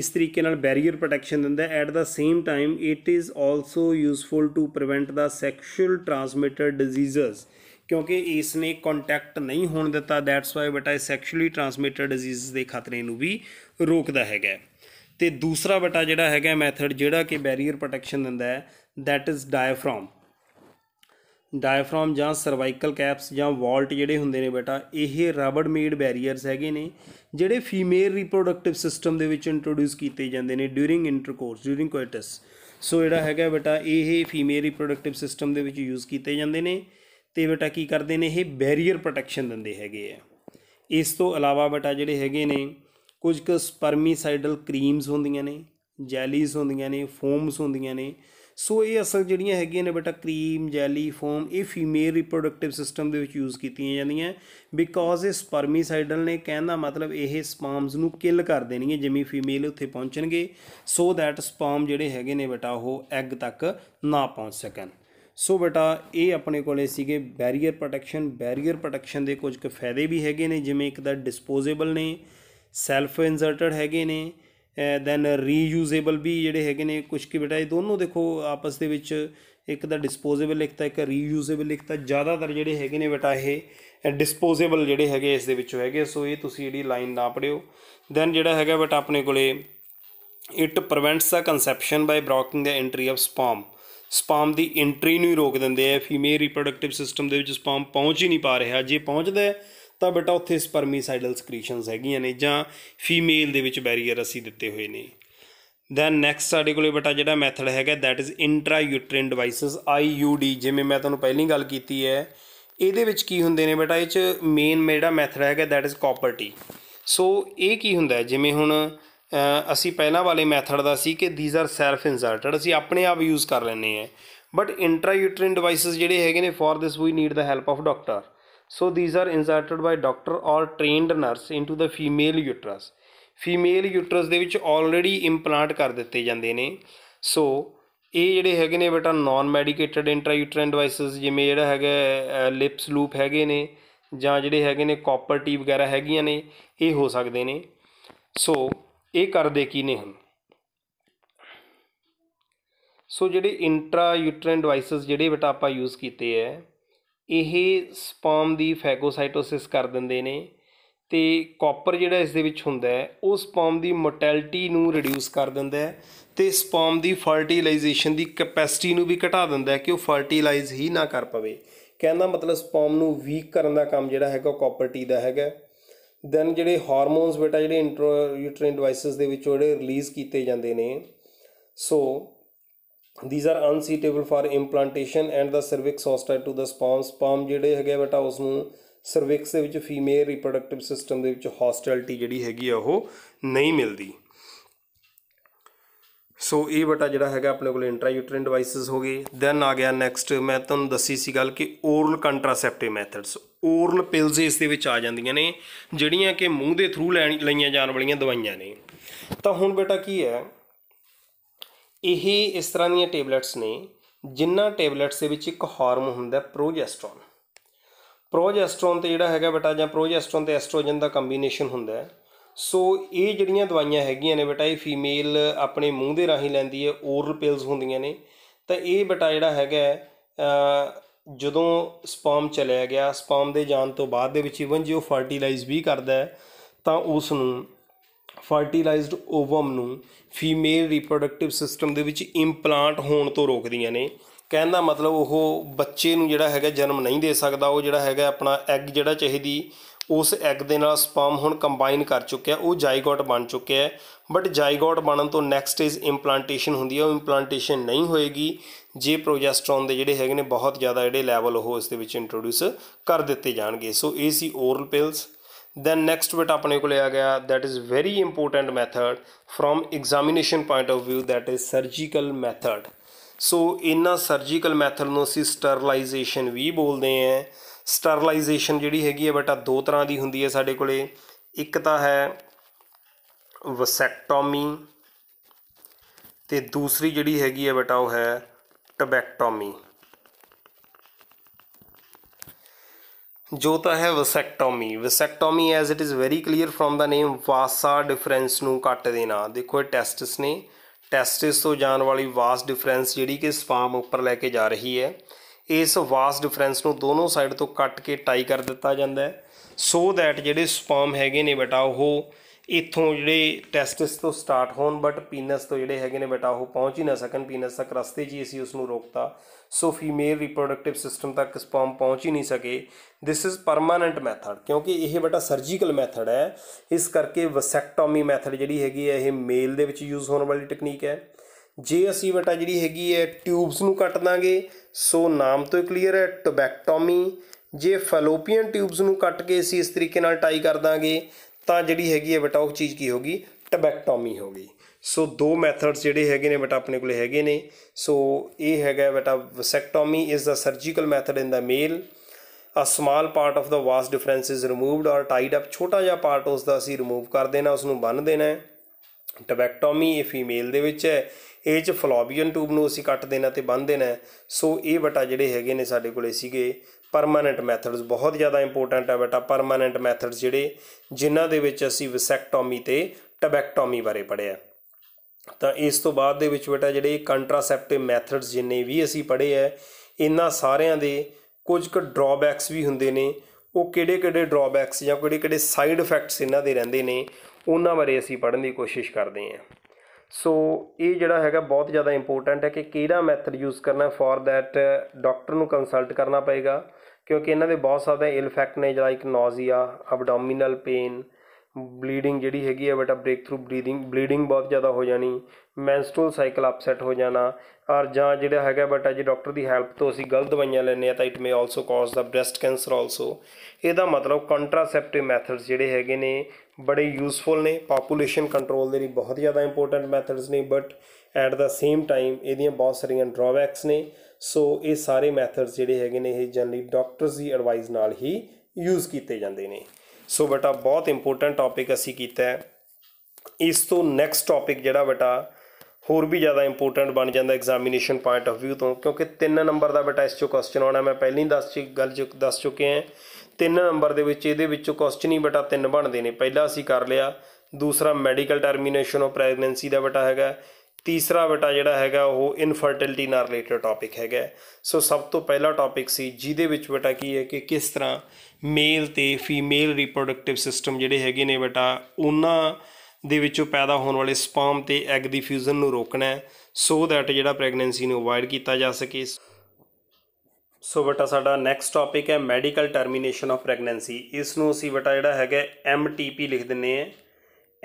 A: ਇਸ ਤਰੀਕੇ ਨਾਲ ਬੈਰੀਅਰ ਪ੍ਰੋਟੈਕਸ਼ਨ ਦਿੰਦਾ at the same time it is also useful to prevent the sexual transmitted diseases ਕਿਉਂਕਿ ਇਸ ਨੇ ਕੰਟੈਕਟ ਨਹੀਂ ਹੋਣ ਦਿੱਤਾ ਦੈਟਸ ਵਾਈ ਬਟਾ ਇਸ ਸੈਕਸ਼ੂਅਲੀ ਟ੍ਰਾਂਸਮਿਟਡ ਡਿਜ਼ੀਜ਼ਸ ਦੇ ਖਤਰੇ ਨੂੰ ਵੀ ਰੋਕਦਾ ਹੈਗਾ ਤੇ ਦੂਸਰਾ ਬਟਾ ਜਿਹੜਾ ਹੈਗਾ ਮੈਥਡ ਜਿਹੜਾ ਕਿ ਬੈਰੀਅਰ ਪ੍ਰੋਟੈਕਸ਼ਨ ਦਿੰਦਾ ਹੈ ਦੈਟ ਇਜ਼ ਡਾਇਫ੍ਰਾਮ ਡਾਇਫ੍ਰਾਮ ਜਾਂ ਸਰਵਾਈਕਲ ਕੈਪਸ ਜਾਂ ਵਾਲਟ ਜਿਹੜੇ ਹੁੰਦੇ ਨੇ ਬੇਟਾ ਇਹ ਰਬੜ ਮੇਡ ਬੈਰੀਅਰਸ ਹੈਗੇ ਨੇ ਜਿਹੜੇ ਫੀਮੇਲ ਰੀਪਰੋਡਕਟਿਵ ਸਿਸਟਮ ਦੇ ਵਿੱਚ ਇੰਟਰੋਡਿਊਸ ਕੀਤੇ ਜਾਂਦੇ ਨੇ during intercourse during coitus so ਜਿਹੜਾ ਹੈਗਾ ਬੇਟਾ ਇਹ ਫੀਮੇਲ ਰੀਪਰੋਡਕਟਿਵ ਸਿਸਟਮ ਦੇ ਵਿੱਚ ਯੂਜ਼ ਕੀਤੇ ਜਾਂਦੇ ਨੇ ਤੇ ਬੇਟਾ ਕੀ ਕਰਦੇ ਨੇ ਇਹ ਬੈਰੀਅਰ ਪ੍ਰੋਟੈਕਸ਼ਨ ਦਿੰਦੇ ਹੈਗੇ ਆ ਇਸ ਤੋਂ ਇਲਾਵਾ ਬੇਟਾ ਜਿਹੜੇ ਹੈਗੇ ਨੇ ਕੁਝ ਕੁ ਸਪਰਮੀਸਾਈਡਲ ਕਰੀਮਸ ਹੁੰਦੀਆਂ ਨੇ ਜੈਲੀਜ਼ ਹੁੰਦੀਆਂ ਨੇ ਫੋਮਸ ਹੁੰਦੀਆਂ ਨੇ ਸੋ ਇਹ ਅਸਲ ਜਿਹੜੀਆਂ ਹੈਗੀਆਂ ਨੇ ਬੇਟਾ ਕਰੀਮ ਜੈਲੀ ਫੋਮ ਇਹ ਫੀਮੇਲ ਰਿਪਰੋਡਕਟਿਵ ਸਿਸਟਮ ਦੇ ਵਿੱਚ ਯੂਜ਼ ਕੀਤੀਆਂ ਜਾਂਦੀਆਂ ਬਿਕੋਜ਼ ਇਹ ਸਪਰਮੀਸਾਈਡਲ ਨੇ ਕਹਿੰਦਾ ਮਤਲਬ ਇਹ ਸਪਰਮਸ ਨੂੰ ਕਿਲ ਕਰ ਦੇਣਗੇ ਜਿਵੇਂ ਫੀਮੇਲ ਉੱਥੇ ਪਹੁੰਚਣਗੇ ਸੋ ਥੈਟ ਸਪਰਮ ਜਿਹੜੇ ਹੈਗੇ ਨੇ ਬੇਟਾ ਉਹ ਐਗ ਤੱਕ ਨਾ ਪਹੁੰਚ ਸਕਣ ਸੋ ਬੇਟਾ ਇਹ ਆਪਣੇ ਕੋਲੇ ਸੀਗੇ ਬੈਰੀਅਰ ਪ੍ਰੋਟੈਕਸ਼ਨ ਬੈਰੀਅਰ ਪ੍ਰੋਟੈਕਸ਼ਨ ਦੇ ਕੁਝ ਕੁ ਫਾਇਦੇ ਵੀ ਹੈਗੇ ਨੇ ਜਿਵੇਂ ਇੱਕ ਤਾਂ ਡਿਸਪੋਜ਼ੇਬਲ ਨੇ ਸੈਲਫ ਇਨਸਰਟਡ ਹੈਗੇ ਨੇ ਦੈਨ ਰੀਯੂਜ਼ੇਬਲ ਵੀ ਜਿਹੜੇ ਹੈਗੇ ਨੇ ਕੁਝ ਕਿ ਬਟਾ ਇਹ ਦੋਨੋਂ ਦੇਖੋ ਆਪਸ ਦੇ ਵਿੱਚ ਇੱਕ ਦਾ ਡਿਸਪੋਜ਼ੇਬਲ ਇੱਕ ਤਾਂ ਇੱਕ ਰੀਯੂਜ਼ੇਬਲ ਇੱਕ ਤਾਂ ਜ਼ਿਆਦਾਤਰ ਜਿਹੜੇ ਹੈਗੇ ਨੇ ਬਟਾ ਇਹ ਡਿਸਪੋਜ਼ੇਬਲ ਜਿਹੜੇ ਹੈਗੇ ਇਸ ਦੇ ਵਿੱਚੋਂ ਹੈਗੇ ਸੋ ਇਹ ਤੁਸੀਂ ਜਿਹੜੀ ਲਾਈਨ ਨਾ ਪੜਿਓ ਦੈਨ ਜਿਹੜਾ ਹੈਗਾ ਬਟ ਆਪਣੇ ਕੋਲੇ it prevents the conception by blocking the entry of sperm sperm ਦੀ ਐਂਟਰੀ ਨੂੰ ਹੀ ਰੋਕ ਦਿੰਦੇ ਆ ਫੀਮੇਲ ਰੀਪਰੋਡਕਟਿਵ ਸਿਸਟਮ ਦੇ ਵਿੱਚ ਸਪਾਮ ਪਹੁੰਚ ਹੀ ਨਹੀਂ ਪਾ ਰਿਹਾ ਜੇ ਪਹੁੰਚਦਾ ਹੈ ਤਾਂ ਬੇਟਾ ਉੱਥੇ ਸਪਰਮੀਸਾਈਡਲ ਸਕ੍ਰੀਸ਼ਨਸ ਹੈਗੀਆਂ ਨੇ ਜਾਂ ਫੀਮੇਲ ਦੇ ਵਿੱਚ ਬੈਰੀਅਰ ਅਸੀਂ ਦਿੱਤੇ ਹੋਏ ਨੇ ਦੈਨ ਨੈਕਸਟ ਸਾਡੇ ਕੋਲੇ ਬੇਟਾ ਜਿਹੜਾ ਮੈਥਡ ਹੈਗਾ that is intra uterine devices ਡੀ ਜਿਵੇਂ ਮੈਂ ਤੁਹਾਨੂੰ ਪਹਿਲੀ ਗੱਲ ਕੀਤੀ ਹੈ ਇਹਦੇ ਵਿੱਚ ਕੀ ਹੁੰਦੇ ਨੇ ਬੇਟਾ ਇਹ ਚ ਮੇਨ ਜਿਹੜਾ ਮੈਥਡ ਹੈਗਾ that is copper T so ਇਹ ਕੀ ਹੁੰਦਾ ਜਿਵੇਂ ਹੁਣ ਅਸੀਂ ਪਹਿਲਾਂ ਵਾਲੇ ਮੈਥਡ ਦਾ ਸੀ ਕਿ ਥੀਸ ਆਰ ਸੈਲਫ ਇਨਸਰਟਡ ਅਸੀਂ ਆਪਣੇ ਆਪ ਯੂਜ਼ ਕਰ ਲੈਨੇ ਆ ਬਟ ਇੰਟਰਾ ਡਿਵਾਈਸਸ ਜਿਹੜੇ ਹੈਗੇ ਨੇ for this we need the help of doctor So these are inserted by doctor or trained nurse into the female uterus. Female uterus ਦੇ ਵਿੱਚ ਆਲਰੇਡੀ ਇੰਪਲਾਂਟ ਕਰ ਦਿੱਤੇ ਜਾਂਦੇ ਨੇ ਸੋ ਇਹ ਜਿਹੜੇ ਹੈਗੇ ਨੇ ਬੇਟਾ ਨਾਨ ਮੈਡੀਕੇਟਡ ਇੰਟਰਾਯੂਟਰਨ ਡਿਵਾਈਸਸ ਜਿਵੇਂ ਜਿਹੜਾ ਹੈਗਾ ਲਿਪਸ ਲੂਪ ਹੈਗੇ ਨੇ ਜਾਂ ਜਿਹੜੇ ਹੈਗੇ ਨੇ ਕਾਪਰ ਟੀ ਵਗੈਰਾ ਹੈਗੀਆਂ ਨੇ ਇਹ ਹੋ ਸਕਦੇ ਨੇ ਸੋ ਇਹ ਕਰਦੇ ਕੀ ਨੇ ਹਨ ਸੋ ਜਿਹੜੇ ਇੰਟਰਾ ਯੂਟਰਨ ਡਿਵਾਈਸਸ ਜਿਹੜੇ ਬੇਟਾ ਆਪਾਂ ਯੂਜ਼ ਕੀਤੇ ਐ ਇਹ ਸਪਰਮ ਦੀ ਫੈਗੋਸਾਈਟੋਸਿਸ ਕਰ ਦਿੰਦੇ ਨੇ ਤੇ ਕਾਪਰ ਜਿਹੜਾ ਇਸ ਦੇ ਵਿੱਚ ਹੁੰਦਾ ਹੈ ਉਹ ਸਪਰਮ ਦੀ ਮੋਰਟੈਲਿਟੀ ਨੂੰ ਰਿਡਿਊਸ ਕਰ ਦਿੰਦਾ ਹੈ ਤੇ ਸਪਰਮ ਦੀ ਫਰਟੀਲਾਈਜੇਸ਼ਨ ਦੀ ਕੈਪੈਸਿਟੀ ਨੂੰ ਵੀ ਘਟਾ ਦਿੰਦਾ ਹੈ ਕਿ ਉਹ ਫਰਟੀਲਾਈਜ਼ ਹੀ ਨਾ ਕਰ ਪਵੇ ਕਹਿੰਦਾ ਮਤਲਬ ਸਪਰਮ ਨੂੰ ਵੀਕ ਕਰਨ ਦਾ ਕੰਮ ਜਿਹੜਾ ਹੈਗਾ ਕਾਪਰ ਟੀ ਦਾ ਹੈਗਾ ਦੈਨ ਜਿਹੜੇ ਹਾਰਮੋਨਸ ਬੇਟਾ ਜਿਹੜੇ ਇੰਟਰ ਯੂਟਰੀਨ ਡਿਵਾਈਸਸ ਦੇ ਵਿੱਚ ਜਿਹੜੇ ਰਿਲੀਜ਼ ਕੀਤੇ ਜਾਂਦੇ ਨੇ so these are unsuitable for implantation and the cervix hostile to the sperm sperm ਜਿਹੜੇ ਹੈਗੇ ਬੇਟਾ ਉਸ ਨੂੰ ਸਰਵਿਕਸ ਦੇ ਵਿੱਚ ਫੀਮੇਲ ਰੀਪਰੋਡਕਟਿਵ ਸਿਸਟਮ ਦੇ ਵਿੱਚ ਹੌਸਟੈਲਿਟੀ ਜਿਹੜੀ ਹੈਗੀ ਆ ਉਹ ਨਹੀਂ ਮਿਲਦੀ ਸੋ ਇਹ ਬਟਾ ਜਿਹੜਾ ਹੈਗਾ ਆਪਣੇ ਕੋਲ ਇੰਟਰਾਯੂਟਰਨ ਡਿਵਾਈਸਸ ਹੋ ਗਏ ਦੈਨ ਆ ਗਿਆ ਨੈਕਸਟ ਮੈਂ ਤੁਹਾਨੂੰ ਦੱਸੀ ਸੀ ਗੱਲ ਕਿ oral contraceptive methods oral pills ਇਸ ਦੇ ਵਿੱਚ ਆ ਜਾਂਦੀਆਂ ਨੇ ਜਿਹੜੀਆਂ ਕਿ ਮੂੰਹ ਦੇ ਥਰੂ ਲਈਆਂ ਜਾਣ ਵਾਲੀਆਂ ਦਵਾਈਆਂ ਨੇ ਤਾਂ ਹੁਣ ਬੇਟਾ ਕੀ ਹੈ ਇਹ ਇਸ ਤਰ੍ਹਾਂ ਦੀਆਂ ਟੇਬਲੇਟਸ ਨੇ ਜਿੰਨਾ ਟੇਬਲੇਟਸ ਦੇ ਵਿੱਚ ਇੱਕ ਹਾਰਮੋਨ ਹੁੰਦਾ ਪ੍ਰੋਜੈਸਟਰੋਨ ਪ੍ਰੋਜੈਸਟਰੋਨ ਤੇ ਜਿਹੜਾ ਹੈਗਾ ਬੇਟਾ ਜਾਂ ਪ੍ਰੋਜੈਸਟਰੋਨ ਤੇ ਐਸਟ੍ਰੋਜਨ ਦਾ ਕੰਬੀਨੇਸ਼ਨ ਹੁੰਦਾ ਸੋ ਇਹ ਜਿਹੜੀਆਂ ਦਵਾਈਆਂ ਹੈਗੀਆਂ ਨੇ ਬੇਟਾ ਇਹ ਫੀਮੇਲ ਆਪਣੇ ਮੂੰਹ ਦੇ ਰਾਹੀਂ ਲੈਂਦੀ ਹੈ ਓਰਲ ਪਿਲਸ ਹੁੰਦੀਆਂ ਨੇ ਤਾਂ ਇਹ ਬੇਟਾ ਜਿਹੜਾ ਹੈਗਾ ਜਦੋਂ ਸਪਰਮ ਚਲਿਆ ਗਿਆ ਸਪਰਮ ਦੇ ਜਾਣ ਤੋਂ ਬਾਅਦ ਦੇ ਵਿੱਚ ਇਵਨ ਜੇ ਉਹ ਫਰਟੀਲਾਈਜ਼ ਵੀ ਕਰਦਾ ਤਾਂ ਉਸ ਨੂੰ ਫਰਟੀਲਾਈਜ਼ਡ ਓਵਮ ਨੂੰ ਫੀਮੇਲ ਰੀਪਰੋਡਕਟਿਵ ਸਿਸਟਮ ਦੇ ਵਿੱਚ ਇੰਪਲਾਂਟ ਹੋਣ ਤੋਂ ਰੋਕਦੀਆਂ ਨੇ ਕਹਿਣ ਦਾ ਮਤਲਬ ਉਹ ਬੱਚੇ ਨੂੰ ਜਿਹੜਾ ਹੈਗਾ ਜਨਮ ਨਹੀਂ ਦੇ ਸਕਦਾ ਉਹ ਜਿਹੜਾ ਹੈਗਾ ਆਪਣਾ ਐਗ ਜਿਹੜਾ ਚਾਹੀਦੀ ਉਸ ਐਗ ਦੇ ਨਾਲ ਸਪਰਮ ਹੁਣ ਕੰਬਾਈਨ ਕਰ ਚੁੱਕਿਆ ਉਹ ਜਾਈਗੋਟ ਬਣ ਚੁੱਕਿਆ ਬਟ ਜਾਈਗੋਟ ਬਣਨ ਤੋਂ ਨੈਕਸਟ ਇਜ਼ ਇੰਪਲਾਂਟੇਸ਼ਨ ਹੁੰਦੀ ਹੈ ਉਹ ਇੰਪਲਾਂਟੇਸ਼ਨ ਨਹੀਂ ਹੋਏਗੀ ਜੇ ਪ੍ਰੋਜੈਸਟਰੋਨ ਦੇ ਜਿਹੜੇ ਹੈਗੇ ਨੇ ਬਹੁਤ ਜ਼ਿਆਦਾ ਜਿਹੜੇ ਲੈਵਲ ਉਹ ਇਸ ਦੇ ਵਿੱਚ ਇੰਟਰੋਡਿਊਸ ਕਰ ਦਿੱਤੇ ਜਾਣਗੇ ਸੋ ਇਹ ਸੀ oral pills then next bit ਆਪਣੇ ਕੋਲੇ ਆ ਗਿਆ that is very important method from examination point of View that is surgical method so ਇਹਨਾਂ ਸਰਜੀਕਲ ਮੈਥਡ ਨੂੰ ਅਸੀਂ ਸਟਰਲਾਈਜੇਸ਼ਨ ਵੀ ਬੋਲਦੇ ਆ ਸਟਰਲਾਈਜੇਸ਼ਨ ਜਿਹੜੀ ਹੈਗੀ ਹੈ ਬਟਾ ਦੋ ਤਰ੍ਹਾਂ ਦੀ ਹੁੰਦੀ ਹੈ ਸਾਡੇ ਕੋਲੇ ਇੱਕ ਤਾਂ ਹੈ ਵਸੈਕਟੋਮੀ ਤੇ ਦੂਸਰੀ ਜਿਹੜੀ ਹੈਗੀ ਹੈ ਬਟਾ ਉਹ ਹੈ ਟਬੈਕਟੋਮੀ ਜੋ ਤਾਂ ਹੈ vasectomy vasectomy as it is very clear from the name vasa deferens ਨੂੰ ਕੱਟ ਦੇਣਾ ਦੇਖੋ ਇਹ ਟੈਸਟਸ ਨੇ ਟੈਸਟਿਸ ਤੋਂ ਜਾਣ ਵਾਲੀ ਵਾਸ ਡਿਫਰੈਂਸ ਜਿਹੜੀ ਕਿ ਸਪਾਮ ਉੱਪਰ ਲੈ ਕੇ ਜਾ ਰਹੀ ਹੈ ਇਸ ਵਾਸ ਡਿਫਰੈਂਸ ਨੂੰ ਦੋਨੋਂ ਸਾਈਡ ਤੋਂ ਕੱਟ ਕੇ ਟਾਈ ਕਰ ਦਿੱਤਾ ਜਾਂਦਾ ਹੈ ਸੋ ਥੈਟ ਜਿਹੜੇ ਸਪਾਮ ਹੈਗੇ ਨੇ ਬਟਾ ਉਹ ਇਥੋਂ ਜਿਹੜੇ ਟੈਸਟਿਸ ਤੋਂ ਸਟਾਰਟ ਹੋਣ ਬਟ ਪੀਨਸ ਤੋਂ ਜਿਹੜੇ ਹੈਗੇ ਨੇ ਬੇਟਾ ਉਹ ਪਹੁੰਚ ਹੀ ਨਾ ਸਕਣ ਪੀਨਸ ਤੱਕ ਰਸਤੇ ਜੀ ਅਸੀਂ ਉਸ ਨੂੰ ਰੋਕਤਾ ਸੋ ਫੀਮੇਲ ਰੀਪਰੋਡਕਟਿਵ ਸਿਸਟਮ ਤੱਕ ਸਪਰਮ ਪਹੁੰਚ ਹੀ ਨਹੀਂ ਸਕੇ ਥਿਸ ਇਜ਼ ਪਰਮਾਨੈਂਟ ਮੈਥਡ ਕਿਉਂਕਿ ਇਹ ਬੇਟਾ ਸਰਜੀਕਲ ਮੈਥਡ ਹੈ ਇਸ ਕਰਕੇ ਵਸੈਕਟੋਮੀ ਮੈਥਡ ਜਿਹੜੀ ਹੈਗੀ ਹੈ ਇਹ ਮੇਲ ਦੇ ਵਿੱਚ ਯੂਜ਼ ਹੋਣ ਵਾਲੀ ਟੈਕਨੀਕ ਹੈ ਜੇ ਅਸੀਂ ਬੇਟਾ ਜਿਹੜੀ ਹੈਗੀ ਹੈ ਟਿਊਬਸ ਨੂੰ ਕੱਟ ਦਾਂਗੇ ਸੋ ਨਾਮ ਤੋਂ ਕਲੀਅਰ ਹੈ ਟੋਬੈਕਟੋਮੀ ਜੇ ਫੈਲੋਪੀਅਨ ਟਿਊਬਸ ਨੂੰ ਕੱਟ ਕੇ ਅਸੀਂ ਇਸ ਤਰੀਕੇ ਨਾਲ ਟਾਈ ਕਰ ਦਾਂਗੇ ਤਾਂ ਜਿਹੜੀ ਹੈਗੀ ਹੈ ਬਟਾ ਉਹ ਚੀਜ਼ ਕੀ ਹੋਗੀ ਟਬੈਕਟੋਮੀ ਹੋਗੀ ਸੋ ਦੋ ਮੈਥਡਸ ਜਿਹੜੇ ਹੈਗੇ ਨੇ ਬਟਾ ਆਪਣੇ ਕੋਲੇ ਹੈਗੇ ਨੇ ਸੋ ਇਹ ਹੈਗਾ ਬਟਾ vasectomy is the surgical method in the male a small part of the vas deferens is removed or tied up ਛੋਟਾ ਜਿਹਾ ਪਾਰਟ ਉਸ ਦਾ ਅਸੀਂ ਰਿਮੂਵ ਕਰ ਦੇਣਾ ਉਸ ਨੂੰ ਬੰਨ ਦੇਣਾ ਟਬੈਕਟੋਮੀ ਇਹ ਫੀਮੇਲ ਦੇ ਵਿੱਚ ਹੈ ਇਹ ਚ ਫਲੋਬੀਅਨ ਟੂਬ ਨੂੰ ਅਸੀਂ ਕੱਟ ਦੇਣਾ ਤੇ ਬੰਨ ਦੇਣਾ ਸੋ ਇਹ ਬਟਾ ਜਿਹੜੇ ਹੈਗੇ ਨੇ ਸਾਡੇ ਕੋਲੇ ਸੀਗੇ ਪਰਮਾਨੈਂਟ ਮੈਥਡਸ ਬਹੁਤ ਜ਼ਿਆਦਾ ਇੰਪੋਰਟੈਂਟ ਹੈ ਬੇਟਾ ਪਰਮਾਨੈਂਟ ਮੈਥਡਸ ਜਿਹੜੇ ਜਿਨ੍ਹਾਂ ਦੇ ਵਿੱਚ ਅਸੀਂ ਵਿਸੈਕਟੋਮੀ ਤੇ ਟਬੈਕਟੋਮੀ ਬਾਰੇ ਪੜਿਆ ਤਾਂ ਇਸ ਤੋਂ ਬਾਅਦ ਦੇ ਵਿੱਚ ਬੇਟਾ ਜਿਹੜੇ ਕੰਟਰਾਸੈਪਟਿਵ ਮੈਥਡਸ ਜਿੰਨੇ ਵੀ ਅਸੀਂ ਪੜ੍ਹੇ ਐ ਇਹਨਾਂ ਸਾਰਿਆਂ ਦੇ ਕੁਝ ਕੁ ਡਰਾਬੈਕਸ ਵੀ ਹੁੰਦੇ ਨੇ ਉਹ ਕਿਹੜੇ-ਕਿਹੜੇ ਡਰਾਬੈਕਸ ਜਾਂ ਕਿਹੜੇ-ਕਿਹੜੇ ਸਾਈਡ ਇਫੈਕਟਸ ਇਹਨਾਂ ਦੇ ਰਹਿੰਦੇ ਨੇ ਉਹਨਾਂ ਬਾਰੇ ਅਸੀਂ ਪੜ੍ਹਨ ਦੀ ਕੋਸ਼ਿਸ਼ ਕਰਦੇ ਆਂ ਸੋ ਇਹ ਜਿਹੜਾ ਹੈਗਾ ਬਹੁਤ ਜ਼ਿਆਦਾ ਇੰਪੋਰਟੈਂਟ ਹੈ ਕਿ ਕਿਹੜਾ ਮੈਥਡ ਯੂਜ਼ ਕਰਨਾ ਫॉर दैट ਡਾਕਟਰ ਨੂੰ ਕੰਸਲਟ ਕਰਨਾ ਪਏਗਾ ਕਿਉਂਕਿ ਇਹਨਾਂ ਦੇ ਬਹੁਤ ਸਾਰੇ ਇਲ ਇਫੈਕਟ ਨੇ ਜਿਹੜਾ ਇੱਕ ਨੌਜ਼ੀਆ ਅਬਡੋਮੀਨਲ ਪੇਨ ਬਲੀਡਿੰਗ ਜਿਹੜੀ ਹੈਗੀ ਹੈ ਬੇਟਾ ਬ੍ਰੇਕ ਥਰੂ ਬਲੀਡਿੰਗ ਬਲੀਡਿੰਗ ਬਹੁਤ ਜ਼ਿਆਦਾ ਹੋ ਜਾਣੀ ਮੈਂਸਟਰਲ ਸਾਈਕਲ ਅਪਸੈਟ ਹੋ ਜਾਣਾ ਔਰ ਜਾਂ ਜਿਹੜਾ ਹੈਗਾ ਬੇਟਾ ਜੇ ਡਾਕਟਰ ਦੀ ਹੈਲਪ ਤੋਂ ਅਸੀਂ ਗਲਤ ਦਵਾਈਆਂ ਲੈਨੇ ਆ ਤਾਂ it may also cause the breast cancer also ਇਹਦਾ ਮਤਲਬ ਕੰਟਰਾਸੈਪਟਿਵ ਮੈਥਡਸ ਜਿਹੜੇ ਹੈਗੇ ਨੇ ਬੜੇ ਯੂਸਫੁਲ ਨੇ ਪੋਪੂਲੇਸ਼ਨ ਕੰਟਰੋਲ ਦੇ ਲਈ ਬਹੁਤ ਜ਼ਿਆਦਾ ਇੰਪੋਰਟੈਂਟ ਮੈਥਡਸ ਨੇ but at the same time ਇਹਦੀਆਂ ਬਹੁਤ ਸਾਰੀਆਂ ਡਰਾਬੈਕਸ ਨੇ ਸੋ ਇਹ ਸਾਰੇ ਮੈਥਡਸ ਜਿਹੜੇ ਹੈਗੇ ਨੇ ਇਹ ਜਨਰਲੀ ਡਾਕਟਰਸ ਦੀ ਐਡਵਾਈਸ ਨਾਲ ਹੀ ਯੂਜ਼ ਕੀਤੇ ਜਾਂਦੇ ਨੇ ਸੋ ਬੇਟਾ ਬਹੁਤ ਇੰਪੋਰਟੈਂਟ ਟਾਪਿਕ ਅਸੀਂ ਕੀਤਾ ਹੈ ਇਸ ਤੋਂ ਨੈਕਸਟ ਟਾਪਿਕ ਜਿਹੜਾ ਬੇਟਾ ਹੋਰ ਵੀ ਜ਼ਿਆਦਾ ਇੰਪੋਰਟੈਂਟ ਬਣ ਜਾਂਦਾ ਐਗਜ਼ਾਮੀਨੇਸ਼ਨ ਪੁਆਇੰਟ ਆਫ View ਤੋਂ ਕਿਉਂਕਿ 3 ਨੰਬਰ ਦਾ ਬੇਟਾ ਇਸ ਚੋਂ ਕੁਐਸਚਨ ਆਉਣਾ ਮੈਂ ਪਹਿਲਾਂ ਹੀ ਦੱਸ ਚੁੱਕ ਗੱਲ ਚੁੱਕ ਦੱਸ ਚੁੱਕੇ ਹਾਂ 3 ਨੰਬਰ ਦੇ ਵਿੱਚ ਇਹਦੇ ਵਿੱਚੋਂ ਕੁਐਸਚਨ ਹੀ ਬਟਾ 3 ਬਣਦੇ ਨੇ ਪਹਿਲਾ ਅਸੀਂ ਕਰ ਲਿਆ ਦੂਸਰਾ ਮੈਡੀਕਲ ਟਰਮੀਨੇਸ਼ਨ ਆਫ ਪ੍ਰੈਗਨੈਂਸੀ ਦਾ ਬਟਾ ਹੈਗਾ ਤੀਸਰਾ ਬਟਾ ਜਿਹੜਾ ਹੈਗਾ ਉਹ ਇਨਫਰਟਿਲਟੀ ਨਾਲ ਰਿਲੇਟਡ ਟਾਪਿਕ ਹੈਗਾ ਸੋ ਸਭ ਤੋਂ ਪਹਿਲਾ ਟਾਪਿਕ ਸੀ ਜਿਹਦੇ ਵਿੱਚ ਬਟਾ ਕੀ ਹੈ ਕਿ ਕਿਸ ਤਰ੍ਹਾਂ ਮੇਲ ਤੇ ਫੀਮੇਲ ਰੀਪਰੋਡਕਟਿਵ ਸਿਸਟਮ ਜਿਹੜੇ ਹੈਗੇ ਨੇ ਬਟਾ ਉਹਨਾਂ ਦੇ ਵਿੱਚੋਂ ਪੈਦਾ ਹੋਣ ਵਾਲੇ ਸਪਰਮ ਤੇ ਐਗ ਦੀ ਫਿਊਜ਼ਨ ਨੂੰ ਰੋਕਣਾ ਸੋ ਥੈਟ ਜਿਹੜਾ ਪ੍ਰੈਗਨੈਂਸੀ ਨੂੰ ਅਵਾਇਡ ਕੀਤਾ ਜਾ ਸਕੇ ਸੋ ਬਟਾ ਸਾਡਾ ਨੈਕਸਟ ਟਾਪਿਕ ਹੈ ਮੈਡੀਕਲ ਟਰਮੀਨੇਸ਼ਨ ਆਫ ਪ੍ਰੈਗਨੈਂਸੀ ਇਸ ਨੂੰ ਅਸੀਂ ਬਟਾ ਜਿਹੜਾ ਹੈਗਾ ਐਮਟੀਪੀ ਲਿਖ ਦਿੰਨੇ ਆ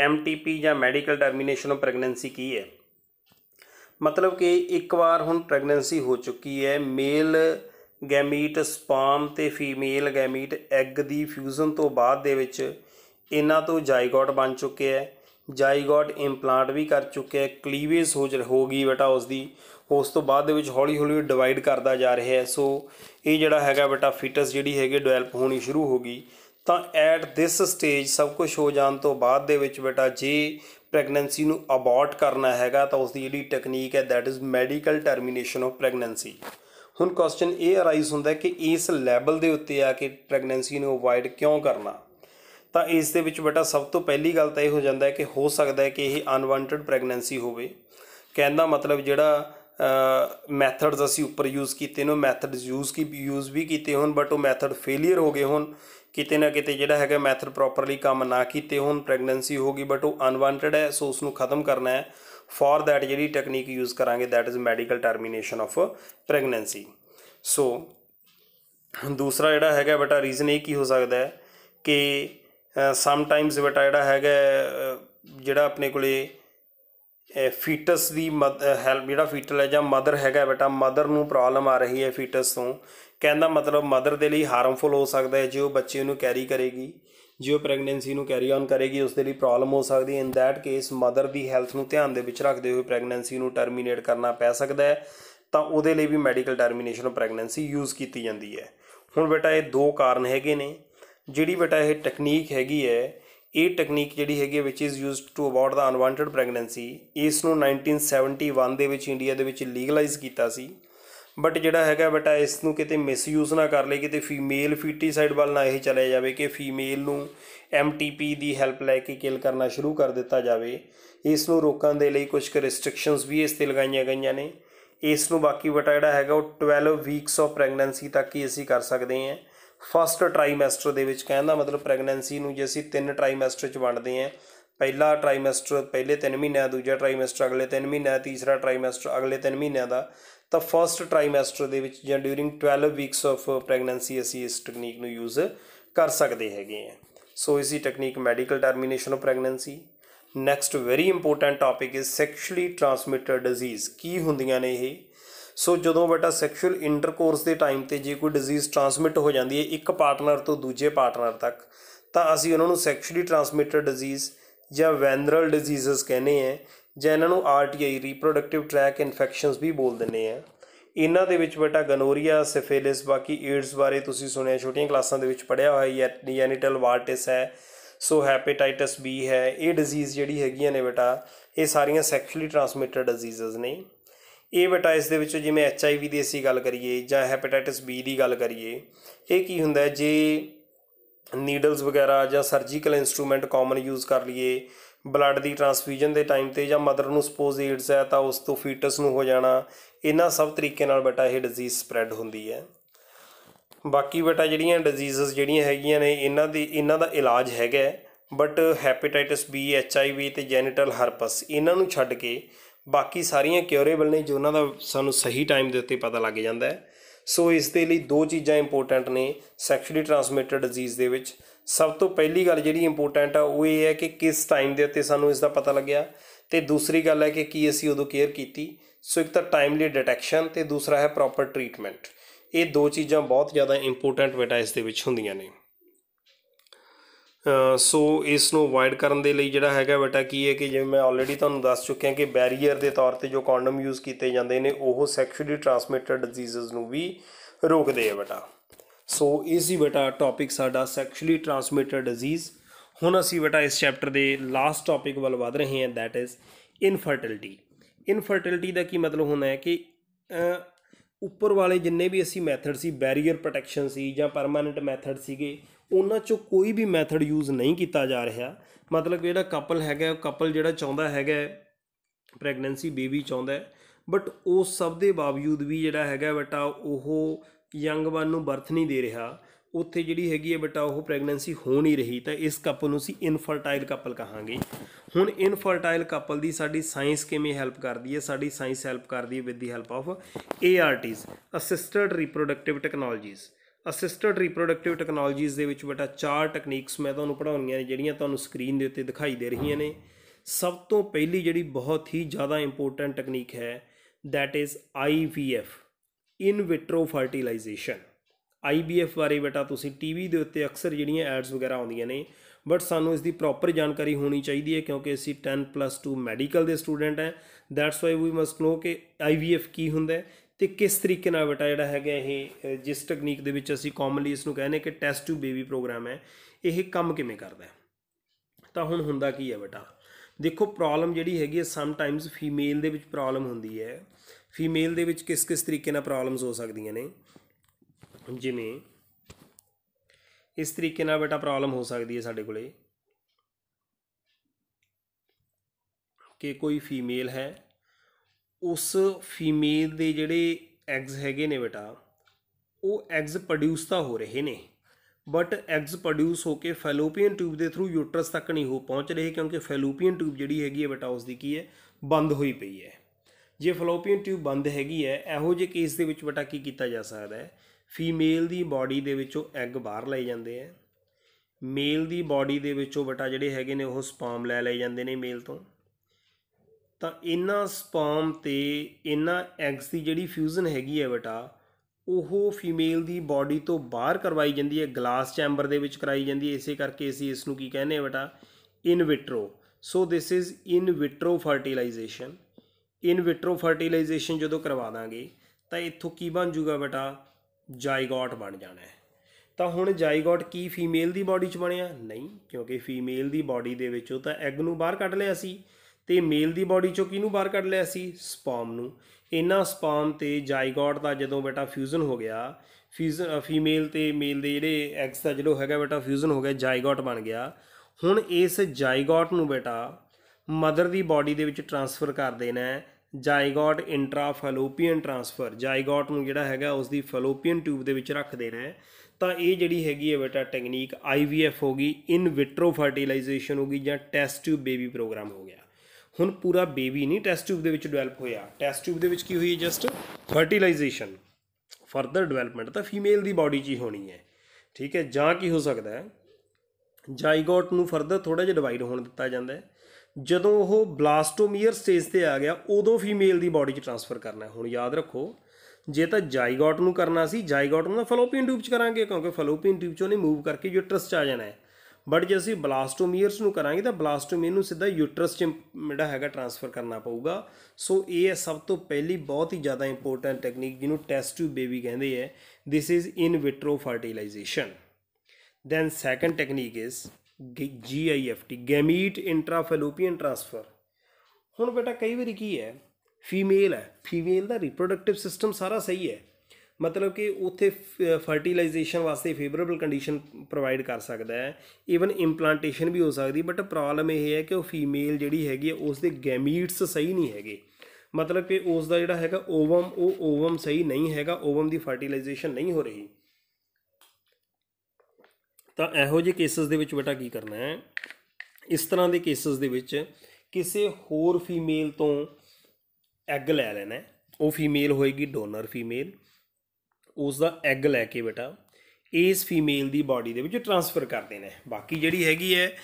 A: ਐਮਟੀਪੀ ਜਾਂ ਮੈਡੀਕਲ ਟਰਮੀਨੇਸ਼ਨ ਆਫ ਪ੍ਰੈਗਨੈਂਸੀ ਕੀ ਹੈ ਮਤਲਬ ਕਿ ਇੱਕ ਵਾਰ ਹੁਣ ਪ੍ਰੈਗਨੈਂਸੀ ਹੋ ਚੁੱਕੀ ਹੈ ਮੇਲ ਗੈਮੀਟ ਸਪਰਮ ਤੇ ਫੀਮੇਲ ਗੈਮੀਟ ਐਗ ਦੀ ਫਿਊਜ਼ਨ ਤੋਂ ਬਾਅਦ ਦੇ ਵਿੱਚ ਇਹਨਾਂ ਤੋਂ ਜਾਈਗੋਟ ਬਣ ਚੁੱਕੇ ਹੈ ਜਾਈਗੋਟ ਇੰਪਲਾਂਟ ਵੀ ਕਰ ਚੁੱਕਿਆ ਕਲੀਵੇਜ ਹੋ ਹੋ ਗਈ ਬੇਟਾ ਉਸ ਦੀ ਉਸ ਤੋਂ ਬਾਅਦ ਦੇ ਵਿੱਚ ਹੌਲੀ ਹੌਲੀ ਡਿਵਾਈਡ ਕਰਦਾ ਜਾ ਰਿਹਾ ਹੈ ਸੋ ਇਹ ਜਿਹੜਾ ਹੈਗਾ ਬੇਟਾ ਫਿਟਸ ਜਿਹੜੀ ਹੈਗੇ ਡਿਵੈਲਪ ਹੋਣੀ ਸ਼ੁਰੂ ਹੋ ਗਈ ਤਾਂ ਐਟ ਥਿਸ ਸਟੇਜ ਸਭ ਕੁਝ ਹੋ ਜਾਣ ਤੋਂ ਬਾਅਦ ਦੇ ਵਿੱਚ ਬੇਟਾ ਜੇ ਪ੍ਰੈਗਨੈਂਸੀ ਨੂੰ ਅਬੋਰਟ ਕਰਨਾ ਹੈਗਾ ਤਾਂ ਉਸ ਦੀ ਜਿਹੜੀ ਟੈਕਨੀਕ ਹੈ that is medical termination of pregnancy ਹੁਣ ਕੁਐਸਚਨ ਇਹ ਅਰਾਈਜ਼ ਹੁੰਦਾ ਕਿ ਇਸ ਲੈਵਲ ਦੇ ਉੱਤੇ ਆ ਕੇ ਪ੍ਰੈਗਨੈਂਸੀ ਨੂੰ ਅਵੋਇਡ ਕਿਉਂ ਕਰਨਾ ਤਾਂ ਇਸ ਦੇ ਵਿੱਚ ਬਟਾ ਸਭ ਤੋਂ ਪਹਿਲੀ ਗੱਲ ਤਾਂ ਇਹ ਹੋ ਜਾਂਦਾ ਹੈ ਕਿ ਹੋ ਸਕਦਾ ਹੈ ਕਿ ਇਹ ਅਨਵਾਂਟਡ ਪ੍ਰੈਗਨੈਂਸੀ ਹੋਵੇ ਕਹਿੰਦਾ ਮਤਲਬ ਜਿਹੜਾ ਮੈਥਡਸ ਅਸੀਂ ਉੱਪਰ ਯੂਜ਼ ਕੀਤੇ ਨੇ ਮੈਥਡਸ ਯੂਜ਼ ਕੀ ਯੂਜ਼ ਵੀ ਕੀਤੇ ਹੋਣ ਬਟ ਉਹ ਮੈਥਡ ਫੇਲਿਅਰ ਹੋ ਗਏ ਹੋਣ ਕਿਤੇ ਨਾ ਕਿਤੇ ਜਿਹੜਾ ਹੈਗਾ ਮੈਥਡ ਪ੍ਰੋਪਰਲੀ ਕੰਮ ਨਾ ਕੀਤੇ ਹੋਣ ਪ੍ਰੈਗਨੈਂਸੀ ਹੋ ਗਈ ਬਟ ਉਹ ਅਨਵਾਂਟਡ ਹੈ ਸੋ ਉਸ ਨੂੰ ਖਤਮ ਕਰਨਾ ਹੈ ਫॉर दैट ਜਿਹੜੀ ਟੈਕਨੀਕ ਯੂਜ਼ ਕਰਾਂਗੇ that is medical termination of pregnancy so ਦੂਸਰਾ ਜਿਹੜਾ ਹੈਗਾ ਬੇਟਾ ਰੀਜ਼ਨ ਇਹ ਕੀ ਹੋ ਸਕਦਾ ਹੈ ਕਿ ਸਮ ਟਾਈਮਸ ਬੇਟਾ ਜਿਹੜਾ ਹੈਗਾ ਜਿਹੜਾ ਆਪਣੇ ਕੋਲੇ ਫੀਟਸ ਦੀ ਹੈਲਪ ਜਿਹੜਾ ਫੀਟਲ ਹੈ ਜਾਂ ਮਦਰ ਹੈਗਾ ਬੇਟਾ ਮਦਰ ਨੂੰ ਪ੍ਰੋਬਲਮ ਆ ਰਹੀ ਹੈ ਫੀਟਸ ਤੋਂ ਕਹਿੰਦਾ ਮਤਲਬ ਮਦਰ ਦੇ ਲਈ ਹਾਰਮਫੁਲ ਹੋ ਸਕਦਾ ਹੈ ਜੇ ਉਹ ਬੱਚੇ ਨੂੰ ਕੈਰੀ ਕਰੇਗੀ ਜੇ ਉਹ ਪ੍ਰੈਗਨੈਂਸੀ ਨੂੰ ਕੈਰੀ ਔਨ ਕਰੇਗੀ ਉਸ ਦੇ ਲਈ ਪ੍ਰੋਬਲਮ ਹੋ ਸਕਦੀ ਹੈ ਇਨ ਥੈਟ ਕੇਸ ਮਦਰ ਦੀ ਹੈਲਥ ਨੂੰ ਧਿਆਨ ਦੇ ਵਿੱਚ ਰੱਖਦੇ ਹੋਏ ਪ੍ਰੈਗਨੈਂਸੀ ਨੂੰ ਟਰਮੀਨੇਟ ਕਰਨਾ ਪੈ ਸਕਦਾ ਹੈ ਤਾਂ ਉਹਦੇ ਲਈ ਵੀ medical termination of pregnancy use ਕੀਤੀ ਜਾਂਦੀ ਹੈ ਹੁਣ ਬੇਟਾ ਇਹ ਦੋ ਕਾਰਨ ਹੈਗੇ ਨੇ ਜਿਹੜੀ ਬੇਟਾ ਇਹ ਟੈਕਨੀਕ ਹੈਗੀ ਹੈ ਇਹ ਟੈਕਨੀਕ ਜਿਹੜੀ ਹੈਗੀ which is used to abort the unwanted pregnancy ਇਸ ਨੂੰ 1971 ਦੇ ਵਿੱਚ ਇੰਡੀਆ ਦੇ ਵਿੱਚ ਲੀਗਲਾਈਜ਼ ਕੀਤਾ ਸੀ ਬਟ ਜਿਹੜਾ ਹੈਗਾ ਬਟਾ ਇਸ ਨੂੰ ਕਿਤੇ ਮਿਸਯੂਜ਼ ਨਾ ਕਰ ਲਈ ਕਿਤੇ ਫੀਮੇਲ ਫੀਟੀਸਾਈਡ ਵੱਲ ਨਾ ਇਹ ਚਲੇ ਜਾਵੇ ਕਿ ਫੀਮੇਲ ਨੂੰ ਐਮਟੀਪੀ ਦੀ ਹੈਲਪ ਲੈ ਕੇ ਕਿਲ ਕਰਨਾ ਸ਼ੁਰੂ ਕਰ ਦਿੱਤਾ ਜਾਵੇ ਇਸ ਨੂੰ ਰੋਕਣ ਦੇ ਲਈ ਕੁਝ ਰੈਸਟ੍ਰਿਕਸ਼ਨਸ ਵੀ ਇਸ ਤੇ ਲਗਾਈਆਂ ਗਈਆਂ ਨੇ ਇਸ ਨੂੰ ਬਾਕੀ ਬਟਾ ਜਿਹੜਾ ਹੈਗਾ ਉਹ 12 ਵੀਕਸ ਆਫ ਪ੍ਰੈਗਨੈਂਸੀ ਤੱਕ ਹੀ ਅਸੀਂ ਕਰ ਸਕਦੇ ਹਾਂ ਫਸਟ ਟ੍ਰਾਈਮੈਸਟਰ ਦੇ ਵਿੱਚ ਕਹਿੰਦਾ ਮਤਲਬ ਪ੍ਰੈਗਨੈਂਸੀ ਨੂੰ ਜੇ ਅਸੀਂ ਤਿੰਨ ਟ੍ਰਾਈਮੈਸਟਰ ਚ ਵੰਡਦੇ ਹਾਂ ਪਹਿਲਾ ਟ੍ਰਾਈਮੈਸਟਰ ਪਹਿਲੇ 3 ਮਹੀਨਿਆਂ ਦੂਜਾ ਟ੍ਰਾਈਮੈਸਟਰ ਅਗਲੇ 3 ਮਹੀਨਿਆਂ ਤੀਸਰਾ ਟ੍ਰਾਈਮੈਸਟਰ ਅਗਲੇ 3 ਮਹੀਨਿਆਂ ਦਾ ਤਾਂ ਫਰਸਟ ਟ੍ਰਾਈਮੈਸਟਰ ਦੇ ਵਿੱਚ ਜਾਂ ਡਿਊਰਿੰਗ 12 ਵੀਕਸ ਆਫ ਪ੍ਰੈਗਨੈਂਸੀ ਅਸੀਂ ਇਸ ਟੈਕਨੀਕ ਨੂੰ ਯੂਜ਼ ਕਰ ਸਕਦੇ ਹੈਗੇ ਆ ਸੋ ਇਸੀ technique medical termination of pregnancy next very important topic is sexually transmitted disease ਕੀ ਹੁੰਦੀਆਂ ਨੇ ਇਹ ਸੋ ਜਦੋਂ ਬੇਟਾ ਸੈਕਸ਼ੂਅਲ ਇੰਟਰਕੋਰਸ ਦੇ ਟਾਈਮ ਤੇ ਜੇ ਕੋਈ ਡਿਜ਼ੀਜ਼ ਟ੍ਰਾਂਸਮਿਟ ਹੋ ਜਾਂਦੀ ਹੈ ਇੱਕ ਪਾਰਟਨਰ ਤੋਂ ਦੂਜੇ ਪਾਰਟਨਰ ਤੱਕ ਤਾਂ ਅਸੀਂ ਉਹਨਾਂ ਨੂੰ ਸੈਕਸ਼ੂਅਲੀ ਟ੍ਰਾਂਸਮਿਟਡ ਡਿਜ਼ੀਜ਼ ਜਾਂ ਵੈਨਰਲ ਡਿਜ਼ੀਜ਼ਸ ਕਹਿੰਦੇ ਆ ਇਹਨਾਂ ਨੂੰ ਆਰਟੀਆਈ ਰੀਪਰੋਡਕਟਿਵ ਟ੍ਰੈਕ ਇਨਫੈਕਸ਼ਨਸ ਵੀ ਬੋਲ ਦਿੰਨੇ ਆ ਇਹਨਾਂ ਦੇ ਵਿੱਚ ਬੇਟਾ ਗਨੋਰੀਆ ਸਿਫਿਲਿਸ ਬਾਕੀ ਏਡਸ ਬਾਰੇ ਤੁਸੀਂ ਸੁਣਿਆ ਛੋਟੀਆਂ ਕਲਾਸਾਂ ਦੇ ਵਿੱਚ ਪੜਿਆ ਹੋਇਆ ਹੈ ਜੈਨਿਟਲ ਵਾਰਟਿਸ ਹੈ ਸੋ ਹੈਪੇਟਾਈਟਸ ਬੀ ਹੈ ਇਹ ਡਿਜ਼ੀਜ਼ ਜਿਹੜੀ ਹੈਗੀਆਂ ਨੇ ਬੇਟਾ ਇਹ ਸਾਰੀਆਂ ਸੈਕਸ਼ੂਅਲੀ ਟ੍ਰਾਂਸਮਿਟਡ ਡਿਜ਼ੀਜ਼ਸ ਨੇ ਇਹ ਬੇਟਾ ਇਸ ਦੇ ਵਿੱਚ ਜਿਵੇਂ ਐਚ ਆਈ ਵੀ ਦੀ ਅਸੀਂ ਗੱਲ ਕਰੀਏ ਜਾਂ ਹੈਪੇਟਾਈਟਸ ਬੀ ਦੀ ਗੱਲ ਕਰੀਏ ਇਹ ਕੀ ਹੁੰਦਾ ਜੇ ਨੀਡਲਸ ਵਗੈਰਾ ਜਾਂ ਸਰਜੀਕਲ ਇਨਸਟਰੂਮੈਂਟ ਕਾਮਨ ਯੂਜ਼ ਕਰ ਲਈਏ ਬਲੱਡ ਦੀ ਟ੍ਰਾਂਸਫਿਊਜ਼ਨ ਦੇ ਟਾਈਮ ਤੇ ਜਾਂ ਮਦਰ ਨੂੰ ਸਪੋਜ਼ ਏਡਸ ਹੈ ਤਾਂ ਉਸ ਤੋਂ ਫੀਟਸ ਨੂੰ ਹੋ ਜਾਣਾ ਇਹਨਾਂ ਸਭ ਤਰੀਕੇ ਨਾਲ ਬੇਟਾ ਇਹ ਡਿਜ਼ੀਜ਼ ਸਪਰੈਡ ਹੁੰਦੀ ਹੈ ਬਾਕੀ ਬੇਟਾ ਜਿਹੜੀਆਂ ਡਿਜ਼ੀਜ਼ਸ ਜਿਹੜੀਆਂ ਹੈਗੀਆਂ ਨੇ ਇਹਨਾਂ ਦੀ ਇਹਨਾਂ ਦਾ ਇਲਾਜ ਹੈਗਾ but hepatitis B H I V ਤੇ ਜੈਨੀਟਲ ਹਰਪਸ ਇਹਨਾਂ ਨੂੰ ਛੱਡ ਕੇ ਬਾਕੀ ਸਾਰੀਆਂ ਕਿਉਰੇਬਲ ਨੇ ਜੋ ਉਹਨਾਂ ਦਾ ਸਾਨੂੰ ਸਹੀ ਟਾਈਮ ਦੇ ਉੱਤੇ ਪਤਾ ਲੱਗ ਜਾਂਦਾ ਹੈ ਸੋ ਇਸ ਦੇ ਲਈ ਦੋ ਚੀਜ਼ਾਂ ਇੰਪੋਰਟੈਂਟ ਨੇ ਸੈਕਸ਼ੂਅਲੀ ਟ੍ਰਾਂਸਮਿਟਡ ਡਿਜ਼ੀਜ਼ ਦੇ ਵਿੱਚ ਸਭ ਤੋਂ ਪਹਿਲੀ ਗੱਲ ਜਿਹੜੀ ਇੰਪੋਰਟੈਂਟ ਆ ਉਹ ਇਹ ਹੈ ਕਿ ਕਿਸ ਟਾਈਮ ਦੇ ਉੱਤੇ ਸਾਨੂੰ ਇਸ ਦਾ ਪਤਾ ਲੱਗਿਆ ਤੇ ਦੂਸਰੀ ਗੱਲ ਹੈ ਕਿ ਕੀ ਅਸੀਂ ਉਦੋਂ ਕੇਅਰ ਕੀਤੀ ਸੋ ਇੱਕ ਤਾਂ ਟਾਈਮਲੀ ਡਿਟੈਕਸ਼ਨ ਤੇ ਦੂਸਰਾ ਹੈ ਪ੍ਰੋਪਰ ਟ੍ਰੀਟਮੈਂਟ ਇਹ ਦੋ ਚੀਜ਼ਾਂ ਬਹੁਤ ਜ਼ਿਆਦਾ ਇੰਪੋਰਟੈਂਟ ਬੇਟਾ ਇਸ ਦੇ ਵਿੱਚ ਹੁੰਦੀਆਂ ਨੇ ਸੋ ਇਸ ਨੂੰ ਅਵੋਇਡ ਕਰਨ ਦੇ ਲਈ ਜਿਹੜਾ ਹੈਗਾ ਬੇਟਾ ਕੀ ਹੈ ਕਿ ਜਿਵੇਂ ਮੈਂ ਆਲਰੇਡੀ ਤੁਹਾਨੂੰ ਦੱਸ ਚੁੱਕਿਆ ਕਿ ਬੈਰੀਅਰ ਦੇ ਤੌਰ ਤੇ ਜੋ ਕੰਡਮ ਯੂਜ਼ ਕੀਤੇ ਜਾਂਦੇ ਨੇ ਉਹ ਸੈਕਸ਼ੂਅਲੀ ਟ੍ਰਾਂਸਮਿਟਡ ਡਿਜ਼ੀਜ਼ਸ ਨੂੰ ਵੀ ਰੋਕਦੇ ਆ ਬੇਟਾ ਸੋ ਇਸ ਬਟਾ ਬੇਟਾ ਟੌਪਿਕ ਸਾਡਾ ਸੈਕਸ਼ੂਅਲੀ ਟ੍ਰਾਂਸਮਿਟਡ ਡਿਜ਼ੀਜ਼ ਹੁਣ ਅਸੀਂ ਬੇਟਾ ਇਸ ਚੈਪਟਰ ਦੇ ਲਾਸਟ ਟੌਪਿਕ ਵੱਲ ਵਧ ਰਹੇ ਹਾਂ ਥੈਟ ਇਜ਼ ਇਨਫਰਟਿਲਿਟੀ ਇਨਫਰਟਿਲਿਟੀ ਦਾ ਕੀ ਮਤਲਬ ਹੁੰਦਾ ਹੈ ਕਿ ਉੱਪਰ ਵਾਲੇ ਜਿੰਨੇ ਵੀ ਅਸੀਂ ਮੈਥਡ ਸੀ ਬੈਰੀਅਰ ਪ੍ਰੋਟੈਕਸ਼ਨ ਸੀ ਜਾਂ ਪਰਮਾਨੈਂਟ ਮੈਥਡ ਸੀਗੇ ਉਹਨਾਂ ਚੋਂ ਕੋਈ ਵੀ ਮੈਥਡ ਯੂਜ਼ ਨਹੀਂ ਕੀਤਾ ਜਾ ਰਿਹਾ ਮਤਲਬ ਜਿਹੜਾ ਕਪਲ ਹੈਗਾ ਉਹ ਕਪਲ ਜਿਹੜਾ ਚਾਹੁੰਦਾ ਹੈਗਾ ਪ੍ਰੈਗਨੈਂਸੀ ਬੇਬੀ ਚਾਹੁੰਦਾ ਬਟ ਉਸ ਸਭ ਦੇ ਬਾਵਜੂਦ ਵੀ ਜਿਹੜਾ ਹੈਗਾ ਬੇਟਾ ਉਹ ਯੰਗ ਵਨ ਨੂੰ ਬਰਥ ਨਹੀਂ ਦੇ ਰਿਹਾ ਉੱਥੇ ਜਿਹੜੀ ਹੈਗੀ ਹੈ ਬਟਾ ਉਹ ਪ੍ਰੈਗਨੈਂਸੀ ਹੋ ਨਹੀਂ ਰਹੀ ਤਾਂ ਇਸ ਕਪਲ ਨੂੰ ਅਸੀਂ ਇਨਫਰਟਾਈਲ ਕਪਲ ਕਹਾਂਗੇ ਹੁਣ ਇਨਫਰਟਾਈਲ ਕਪਲ ਦੀ ਸਾਡੀ ਸਾਇੰਸ ਕਿਵੇਂ ਹੈਲਪ ਕਰਦੀ ਹੈ ਸਾਡੀ ਸਾਇੰਸ ਹੈਲਪ ਕਰਦੀ ਹੈ with the help of ARTs assisted reproductive technologies assisted reproductive technologies ਦੇ ਵਿੱਚ ਬਟਾ ਚਾਰ ਟੈਕਨੀਕਸ ਮੈਂ ਤੁਹਾਨੂੰ ਪੜਾਉਣੀਆਂ ਨੇ ਜਿਹੜੀਆਂ ਤੁਹਾਨੂੰ ਸਕਰੀਨ ਦੇ ਉੱਤੇ ਦਿਖਾਈ ਦੇ ਰਹੀਆਂ ਨੇ ਸਭ ਤੋਂ ਪਹਿਲੀ ਜਿਹੜੀ ਬਹੁਤ ਹੀ ਜ਼ਿਆਦਾ ਇੰਪੋਰਟੈਂਟ ਟੈਕਨੀਕ ਹੈ that is IVF in vitro fertilization IBF ਬਾਰੇ ਬੇਟਾ ਤੁਸੀਂ ਟੀਵੀ ਦੇ ਉੱਤੇ ਅਕਸਰ ਜਿਹੜੀਆਂ ਐਡਸ ਵਗੈਰਾ ਆਉਂਦੀਆਂ ਨੇ ਬਟ ਸਾਨੂੰ ਇਸ ਦੀ ਪ੍ਰੋਪਰ ਜਾਣਕਾਰੀ ਹੋਣੀ ਚਾਹੀਦੀ ਹੈ ਕਿਉਂਕਿ ਅਸੀਂ 10+2 ਮੈਡੀਕਲ ਦੇ ਸਟੂਡੈਂਟ ਹੈ that's why we must know ਕਿ IVF ਕੀ ਹੁੰਦਾ ਹੈ ਤੇ ਕਿਸ ਤਰੀਕੇ ਨਾਲ ਬੇਟਾ ਜਿਹੜਾ ਹੈਗਾ ਇਹ ਜਿਸ ਟੈਕਨੀਕ ਦੇ ਵਿੱਚ ਅਸੀਂ ਕਾਮਨਲੀ ਇਸ ਨੂੰ ਕਹਿੰਦੇ ਕਿ ਟੈਸਟ ਟੂ ਬੇਬੀ ਪ੍ਰੋਗਰਾਮ ਹੈ ਇਹ ਕੰਮ ਕਿਵੇਂ ਕਰਦਾ ਹੈ ਤਾਂ ਹੁਣ ਹੁੰਦਾ ਕੀ ਹੈ ਬੇਟਾ ਦੇਖੋ ਪ੍ਰੋਬਲਮ ਜਿਹੜੀ ਹੈਗੀ ਹੈ ਸਮ ਟਾਈਮਸ ਫੀਮੇਲ ਦੇ ਵਿੱਚ ਪ੍ਰੋਬਲਮ ਹੁੰਦੀ ਹੈ ਫੀਮੇਲ ਦੇ ਵਿੱਚ ਕਿਸ ਕਿਸ ਤਰੀਕੇ ਨਾਲ ਪ੍ਰੋਬਲਮਸ ਹੋ ਸਕਦੀਆਂ ਨੇ ਜਿਵੇਂ ਇਸ ਤਰੀਕੇ ਨਾਲ ਬੇਟਾ ਪ੍ਰੋਬਲਮ ਹੋ ਸਕਦੀ ਹੈ ਸਾਡੇ ਕੋਲੇ ਕਿ ਕੋਈ ਫੀਮੇਲ ਹੈ ਉਸ ਫੀਮੇਲ ਦੇ ਜਿਹੜੇ ਐਗਸ ਹੈਗੇ ਨੇ ਬੇਟਾ ਉਹ ਐਗਸ ਪ੍ਰੋਡਿਊਸ ਤਾਂ ਹੋ ਰਹੇ ਨੇ ਬਟ ਐਗਸ ਪ੍ਰੋਡਿਊਸ ਹੋ ਕੇ ਫੈਲੋਪੀਅਨ ਟਿਊਬ ਦੇ ਥਰੂ ਯੂਟਰਸ ਤੱਕ ਨਹੀਂ ਹੋ ਪਹੁੰਚ ਰਹੇ ਕਿਉਂਕਿ ਫੈਲੋਪੀਅਨ ਟਿਊਬ ਜਿਹੜੀ ਹੈਗੀ ਹੈ ਬੇਟਾ ਉਸ ਦੀ ਕੀ ਹੈ ਬੰਦ ਹੋਈ ਪਈ ਹੈ ਜੇ ਫਲੋਪੀਅਨ ਟਿਊਬ ਬੰਦ ਹੈਗੀ ਹੈ ਇਹੋ ਜਿਹੇ ਕੇਸ ਦੇ ਵਿੱਚ ਬਟਾ ਕੀ ਕੀਤਾ ਜਾ ਸਕਦਾ ਹੈ ਫੀਮੇਲ ਦੀ ਬਾਡੀ ਦੇ ਵਿੱਚੋਂ ਐਗ ਬਾਹਰ ਲਏ ਜਾਂਦੇ ਆ ਮੇਲ ਦੀ ਬਾਡੀ ਦੇ ਵਿੱਚੋਂ ਬਟਾ ਜਿਹੜੇ ਹੈਗੇ ਨੇ ਉਹ ਸਪਰਮ ਲੈ ਲਏ ਜਾਂਦੇ ਨੇ ਮੇਲ ਤੋਂ ਤਾਂ ਇਹਨਾਂ ਸਪਰਮ ਤੇ ਇਹਨਾਂ ਐਗਸ ਦੀ ਜਿਹੜੀ ਫਿਊਜ਼ਨ ਹੈਗੀ ਹੈ ਬਟਾ ਉਹ ਫੀਮੇਲ ਦੀ ਬਾਡੀ ਤੋਂ ਬਾਹਰ ਕਰਵਾਈ ਜਾਂਦੀ ਹੈ ਗਲਾਸ ਚੈਂਬਰ ਦੇ ਵਿੱਚ ਕਰਾਈ ਜਾਂਦੀ ਹੈ ਇਸੇ ਕਰਕੇ ਅਸੀਂ ਇਸ ਨੂੰ ਕੀ ਕਹਿੰਦੇ ਆ ਬਟਾ in vitro so this is in vitro fertilization in vitro fertilization ਜਦੋਂ ਕਰਵਾ ਦਾਂਗੇ ਤਾਂ ਇੱਥੋਂ ਕੀ ਬਣ ਜੂਗਾ ਬੇਟਾ ਜਾਈਗੋਟ ਬਣ ਜਾਣਾ ਹੈ ਤਾਂ ਹੁਣ ਜਾਈਗੋਟ ਕੀ ਫੀਮੇਲ ਦੀ ਬਾਡੀ 'ਚ ਬਣਿਆ ਨਹੀਂ ਕਿਉਂਕਿ ਫੀਮੇਲ ਦੀ ਬਾਡੀ ਦੇ ਵਿੱਚੋਂ ਤਾਂ ਐਗ ਨੂੰ ਬਾਹਰ ਕੱਢ ਲਿਆ ਸੀ ਤੇ ਮੇਲ ਦੀ ਬਾਡੀ 'ਚੋਂ ਕਿਹਨੂੰ ਬਾਹਰ ਕੱਢ ਲਿਆ ਸੀ ਸਪਰਮ ਨੂੰ ਇਹਨਾਂ ਸਪਰਮ ਤੇ ਜਾਈਗੋਟ ਦਾ ਜਦੋਂ ਬੇਟਾ ਫਿਊਜ਼ਨ ਹੋ ਗਿਆ ਫਿਊਜ਼ਨ ਫੀਮੇਲ ਤੇ ਮੇਲ ਦੇ ਜਿਹੜੇ ਐਗਸ ਦਾ ਜਿਹੜਾ ਹੈਗਾ ਬੇਟਾ ਫਿਊਜ਼ਨ ਹੋ ਗਿਆ ਜਾਈਗੋਟ ਬਣ ਗਿਆ ਹੁਣ ਇਸ ਜਾਈਗੋਟ ਨੂੰ ਬੇਟਾ ਮਦਰ ਦੀ ਬਾਡੀ ਦੇ ਵਿੱਚ ਟਰਾਂਸਫਰ ਕਰ ਦੇਣਾ ਹੈ ਜਾਈਗੋਟ ਇੰਟਰਾ ਫੈਲੋਪੀਅਨ ਟ੍ਰਾਂਸਫਰ ਜਾਈਗੋਟ ਨੂੰ ਜਿਹੜਾ ਹੈਗਾ ਉਸ ਦੀ ਫੈਲੋਪੀਅਨ ਟਿਊਬ ਦੇ ਵਿੱਚ ਰੱਖ ਦੇਣਾ ਹੈ ਤਾਂ ਇਹ ਜਿਹੜੀ ਹੈਗੀ ਹੈ ਬੇਟਾ ਟੈਕਨੀਕ ਆਈਵੀਐਫ ਹੋ ਗਈ ਇਨ ਵਿਟਰੋ ਫਰਟੀਲਾਈਜੇਸ਼ਨ ਹੋ ਗਈ ਜਾਂ ਟੈਸਟ ਟਿਊਬ ਬੇਬੀ ਪ੍ਰੋਗਰਾਮ ਹੋ ਗਿਆ ਹੁਣ ਪੂਰਾ ਬੇਬੀ ਨਹੀਂ ਟੈਸਟ ਟਿਊਬ ਦੇ ਵਿੱਚ ਡਿਵੈਲਪ ਹੋਇਆ ਟੈਸਟ ਟਿਊਬ ਦੇ ਵਿੱਚ ਕੀ ਹੋਈ ਜਸਟ ਫਰਟੀਲਾਈਜੇਸ਼ਨ ਫਰਦਰ ਡਿਵੈਲਪਮੈਂਟ ਤਾਂ ਫੀਮੇਲ ਦੀ ਬਾਡੀ 'ਚ ਹੀ ਹੋਣੀ ਹੈ ਠੀਕ ਹੈ ਜਾਂ ਕੀ ਹੋ ਸਕਦਾ ਹੈ ਜਾਈਗੋਟ ਨੂੰ ਫਰਦਰ ਥੋੜਾ ਜਿਹਾ ਡਿਵਾਈਡ ਹੋਣ ਦਿੱਤਾ ਜਾਂਦਾ ਹੈ ਜਦੋਂ ਉਹ ਬਲਾਸਟੋਮੀਅਰ ਸਟੇਜ ਤੇ ਆ ਗਿਆ ਉਦੋਂ ਫੀਮੇਲ ਦੀ ਬਾਡੀ 'ਚ ਟ੍ਰਾਂਸਫਰ ਕਰਨਾ ਹੁਣ ਯਾਦ ਰੱਖੋ ਜੇ ਤਾਂ ਜਾਈਗੋਟ ਨੂੰ ਕਰਨਾ ਸੀ ਜਾਈਗੋਟ ਨੂੰ ਤਾਂ ਫਲੋਪੀਨ ਟਿਊਬ 'ਚ ਕਰਾਂਗੇ ਕਿਉਂਕਿ ਫਲੋਪੀਨ ਟਿਊਬ 'ਚੋਂ ਨਹੀਂ ਮੂਵ ਕਰਕੇ ਯੂਟਰਸ 'ਚ ਆ ਜਾਣਾ ਹੈ ਬਟ ਜੇ ਅਸੀਂ ਬਲਾਸਟੋਮੀਅਰਸ ਨੂੰ ਕਰਾਂਗੇ ਤਾਂ ਬਲਾਸਟੋਮੀਅਰ ਨੂੰ ਸਿੱਧਾ ਯੂਟਰਸ 'ਚ ਜਿਹੜਾ ਹੈਗਾ ਟ੍ਰਾਂਸਫਰ ਕਰਨਾ ਪਊਗਾ ਸੋ ਇਹ ਹੈ ਸਭ ਤੋਂ ਪਹਿਲੀ ਬਹੁਤ ਹੀ ਜ਼ਿਆਦਾ ਇੰਪੋਰਟੈਂਟ ਟੈਕਨੀਕ ਜਿਹਨੂੰ ਟੈਸਟ ਟਿਊਬ ਬੇਬੀ ਕਹਿੰਦੇ ਹੈ this is in vitro fertilization then second technique is G I F T gamete intrafallopian transfer ਹੁਣ ਬੇਟਾ ਕਈ ਵਾਰੀ ਕੀ ਹੈ ਫੀਮੇਲ ਹੈ ਫੀਮੇਲ ਦਾ ਰਿਪਰੋਡਕਟਿਵ ਸਿਸਟਮ ਸਾਰਾ ਸਹੀ ਹੈ ਮਤਲਬ ਕਿ ਉਥੇ ਫਰਟੀਲਾਈਜੇਸ਼ਨ ਵਾਸਤੇ ਫੇਵਰੇਬਲ ਕੰਡੀਸ਼ਨ ਪ੍ਰੋਵਾਈਡ ਕਰ ਸਕਦਾ ਹੈ ਈਵਨ ਇੰਪਲਾਂਟੇਸ਼ਨ ਵੀ ਹੋ ਸਕਦੀ ਬਟ ਪ੍ਰੋਬਲਮ ਇਹ ਹੈ ਕਿ ਉਹ ਫੀਮੇਲ ਜਿਹੜੀ ਹੈਗੀ ਹੈ ਉਸ ਦੇ ਗੈਮੀਟਸ ਸਹੀ ਨਹੀਂ ਹੈਗੇ ਮਤਲਬ ਕਿ ਉਸ ਦਾ ਜਿਹੜਾ ਹੈਗਾ ਓਵਮ ਉਹ ਓਵਮ ਸਹੀ ਨਹੀਂ ਹੈਗਾ ਓਵਮ ਦੀ ਫਰਟੀਲਾਈਜੇਸ਼ਨ ਨਹੀਂ ਹੋ ਰਹੀ ਤਾਂ ਇਹੋ ਜਿਹੇ ਕੇਸਸ ਦੇ ਵਿੱਚ ਬੇਟਾ ਕੀ ਕਰਨਾ ਹੈ ਇਸ ਤਰ੍ਹਾਂ ਦੇ ਕੇਸਸ ਦੇ ਵਿੱਚ ਕਿਸੇ ਹੋਰ ਫੀਮੇਲ ਤੋਂ ਐਗ ਲੈ ਲੈਣਾ ਉਹ ਫੀਮੇਲ ਹੋਏਗੀ ਡੋਨਰ ਫੀਮੇਲ ਉਸ ਦਾ ਐਗ ਲੈ ਕੇ ਬੇਟਾ ਇਸ ਫੀਮੇਲ ਦੀ ਬਾਡੀ ਦੇ ਵਿੱਚ ਟ੍ਰਾਂਸਫਰ ਕਰ ਦੇਣਾ ਹੈ ਬਾਕੀ ਜਿਹੜੀ ਹੈਗੀ ਹੈ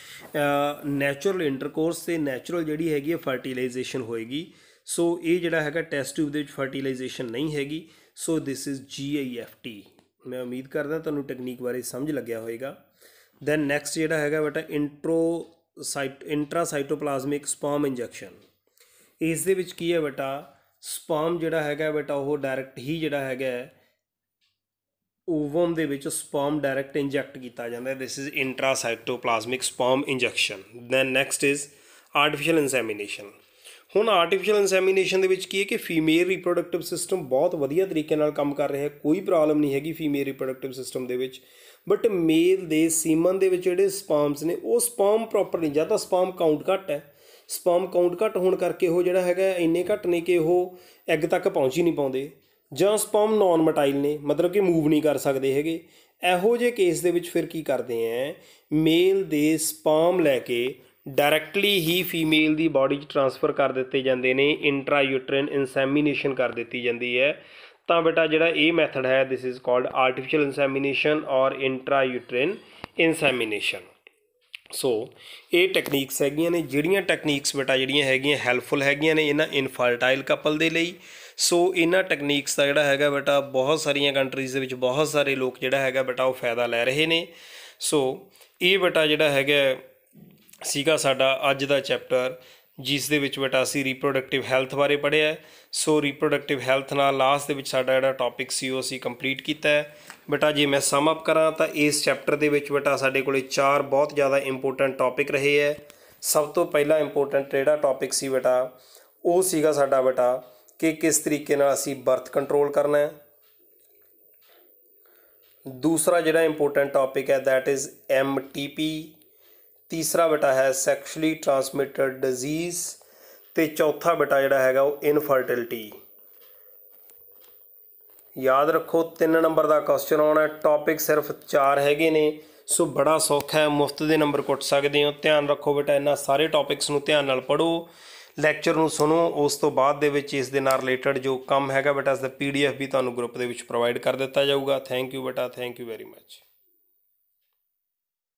A: ਨੈਚੁਰਲ ਇੰਟਰਕੋਰਸ ਤੇ ਨੈਚੁਰਲ ਜਿਹੜੀ ਹੈਗੀ ਹੈ ਫਰਟੀਲਾਈਜੇਸ਼ਨ ਹੋਏਗੀ ਸੋ ਇਹ ਜਿਹੜਾ ਹੈਗਾ ਟੈਸਟ ਟਿਊਬ ਦੇ ਵਿੱਚ ਫਰਟੀਲਾਈਜੇਸ਼ਨ ਨਹੀਂ ਹੈਗੀ ਸੋ ਥਿਸ ਇਜ਼ ਜੀਆਈਐਫਟੀ ਮੈਂ ਉਮੀਦ ਕਰਦਾ ਤੁਹਾਨੂੰ ਟੈਕਨੀਕ ਬਾਰੇ ਸਮਝ ਲੱਗਿਆ ਹੋਵੇਗਾ ਦੈਨ ਨੈਕਸਟ ਜਿਹੜਾ ਹੈਗਾ ਬੇਟਾ intra cyto intracytoplasmic sperm injection ਇਸ ਦੇ ਵਿੱਚ ਕੀ ਹੈ ਬੇਟਾ ਸਪਰਮ ਜਿਹੜਾ ਹੈਗਾ ਬੇਟਾ ਉਹ ਡਾਇਰੈਕਟ ਹੀ ਜਿਹੜਾ ਹੈਗਾ ਓਵਮ ਦੇ ਵਿੱਚ ਸਪਰਮ ਡਾਇਰੈਕਟ ਇੰਜੈਕਟ ਕੀਤਾ ਜਾਂਦਾ ਹੈ this is intracytoplasmic sperm injection then next is artificial insemination ਹੁਣ ਆਰਟੀਫੀਸ਼ੀਅਲ ਇਨਸੈਮੀਨੇਸ਼ਨ ਦੇ ਵਿੱਚ ਕੀ ਹੈ ਕਿ ਫੀਮੇਲ ਰੀਪਰੋਡਕਟਿਵ ਸਿਸਟਮ ਬਹੁਤ ਵਧੀਆ ਤਰੀਕੇ ਨਾਲ ਕੰਮ ਕਰ ਰਿਹਾ ਹੈ ਕੋਈ ਪ੍ਰੋਬਲਮ ਨਹੀਂ ਹੈਗੀ ਫੀਮੇਲ ਰੀਪਰੋਡਕਟਿਵ ਸਿਸਟਮ ਦੇ ਵਿੱਚ ਬਟ ਮੇਲ ਦੇ ਸੀਮਨ ਦੇ ਵਿੱਚ ਜਿਹੜੇ ਸਪਰਮਸ ਨੇ ਉਹ ਸਪਰਮ ਪ੍ਰੋਪਰ ਨਹੀਂ ਜਾਂ ਤਾਂ ਕਾਊਂਟ ਘੱਟ ਹੈ ਸਪਰਮ ਕਾਊਂਟ ਘੱਟ ਹੋਣ ਕਰਕੇ ਉਹ ਜਿਹੜਾ ਹੈਗਾ ਇੰਨੇ ਘੱਟ ਨੇ ਕਿ ਉਹ ਐਗ ਤੱਕ ਪਹੁੰਚ ਹੀ ਨਹੀਂ ਪਾਉਂਦੇ ਜਾਂ ਸਪਰਮ ਨਾਨ ਮਟਾਈਲ ਨੇ ਮਤਲਬ ਕਿ ਮੂਵ ਨਹੀਂ ਕਰ ਸਕਦੇ ਹੈਗੇ ਇਹੋ ਜੇ ਕੇਸ ਦੇ ਵਿੱਚ ਫਿਰ ਕੀ ਕਰਦੇ ਆ ਮੇਲ ਦੇ ਸਪਰਮ ਲੈ ਕੇ ਡਾਇਰੈਕਟਲੀ ਹੀ ਫੀਮੇਲ ਦੀ ਬਾਡੀ 'ਚ ਟਰਾਂਸਫਰ ਕਰ ਦਿੱਤੇ ਜਾਂਦੇ ਨੇ ਇੰਟਰਾ ਯੂਟਰਨ ਇਨਸੈਮੀਨੇਸ਼ਨ ਕਰ ਦਿੱਤੀ ਜਾਂਦੀ ਹੈ ਤਾਂ ਬੇਟਾ ਜਿਹੜਾ ਇਹ ਮੈਥਡ ਹੈ this is called artificial insemination or intra U-turn ਇਨਸੈਮੀਨੇਸ਼ਨ ਸੋ ਇਹ ਟੈਕਨੀਕਸ ਹੈਗੀਆਂ ਨੇ ਜਿਹੜੀਆਂ ਟੈਕਨੀਕਸ ਬੇਟਾ ਜਿਹੜੀਆਂ ਹੈਗੀਆਂ ਹੈਲਪਫੁਲ ਹੈਗੀਆਂ ਨੇ ਇਹਨਾਂ ਇਨਫਰਟਾਈਲ ਕਪਲ ਦੇ ਲਈ ਸੋ ਇਹਨਾਂ ਟੈਕਨੀਕਸ ਦਾ ਜਿਹੜਾ ਹੈਗਾ ਬੇਟਾ ਬਹੁਤ ਸਾਰੀਆਂ ਕੰਟਰੀਜ਼ ਦੇ ਵਿੱਚ ਬਹੁਤ ਸਾਰੇ ਲੋਕ ਜਿਹੜਾ ਹੈਗਾ ਬੇਟਾ ਉਹ ਫਾਇਦਾ ਲੈ ਰਹੇ ਨੇ ਸੋ ਇਹ ਬੇਟਾ ਜਿਹੜਾ ਹੈਗਾ ਸੀਗਾ ਸਾਡਾ ਅੱਜ ਦਾ ਚੈਪਟਰ ਜਿਸ ਦੇ ਵਿੱਚ ਬੇਟਾ ਰੀਪਰੋਡਕਟਿਵ ਹੈਲਥ ਬਾਰੇ ਪੜਿਆ ਸੋ ਰੀਪਰੋਡਕਟਿਵ ਹੈਲਥ ਨਾਲ ਲਾਸਟ ਦੇ ਵਿੱਚ ਸਾਡਾ ਜਿਹੜਾ ਟੌਪਿਕ ਸੀ ਉਹ ਅਸੀਂ ਕੰਪਲੀਟ ਕੀਤਾ ਹੈ ਬਟਾ ਜੇ ਮੈਂ ਸਮ ਅਪ ਕਰਾਂ ਤਾਂ ਇਸ ਚੈਪਟਰ ਦੇ ਵਿੱਚ ਬਟਾ ਸਾਡੇ ਕੋਲੇ ਚਾਰ ਬਹੁਤ ਜ਼ਿਆਦਾ ਇੰਪੋਰਟੈਂਟ ਟੌਪਿਕ ਰਹੇ ਹੈ ਸਭ ਤੋਂ ਪਹਿਲਾ ਇੰਪੋਰਟੈਂਟ ਜਿਹੜਾ ਟੌਪਿਕ ਸੀ ਬਟਾ ਉਹ ਸੀਗਾ ਸਾਡਾ ਬਟਾ ਕਿ ਕਿਸ ਤਰੀਕੇ ਨਾਲ ਅਸੀਂ ਬਰਥ ਕੰਟਰੋਲ ਕਰਨਾ ਹੈ ਦੂਸਰਾ ਜਿਹੜਾ ਇੰਪੋਰਟੈਂਟ ਟੌਪਿਕ ਹੈ ਥੈਟ ਇਜ਼ ਐਮਟੀਪੀ ਤੀਸਰਾ ਬਟਾ ਹੈ ਸੈਕਸ਼ੂਅਲੀ ਟ੍ਰਾਂਸਮਿਟਡ ਡਿਜ਼ੀਜ਼ ਤੇ ਚੌਥਾ ਬਟਾ ਜਿਹੜਾ ਹੈਗਾ ਉਹ ਇਨਫਰਟਿਲਿਟੀ ਯਾਦ ਰੱਖੋ 3 ਨੰਬਰ ਦਾ ਕੁਐਸਚਨ ਆਉਣਾ ਹੈ ਟੌਪਿਕ ਸਿਰਫ 4 ਹੈਗੇ ਨੇ ਸੋ ਬੜਾ ਸੌਖਾ ਹੈ ਮੁਫਤ ਦੇ ਨੰਬਰ ਕੁੱਟ ਸਕਦੇ ਹੋ ਧਿਆਨ ਰੱਖੋ ਬੇਟਾ ਇਹਨਾਂ ਸਾਰੇ ਟੌਪਿਕਸ ਨੂੰ ਧਿਆਨ ਨਾਲ ਪੜੋ ਲੈਕਚਰ ਨੂੰ ਸੁਣੋ ਉਸ ਤੋਂ ਬਾਅਦ ਦੇ ਵਿੱਚ ਇਸ ਦੇ ਨਾਲ ਰਿਲੇਟਡ ਜੋ ਕੰਮ ਹੈਗਾ ਬੇਟਾ ਇਸ ਦਾ ਪੀਡੀਐਫ ਵੀ ਤੁਹਾਨੂੰ ਗਰੁੱਪ ਦੇ ਵਿੱਚ ਪ੍ਰੋਵਾਈਡ ਕਰ ਦਿੱਤਾ ਜਾਊਗਾ ਥੈਂਕ ਯੂ ਬੇਟਾ ਥੈਂਕ ਯੂ ਵੈਰੀ ਮੱਚ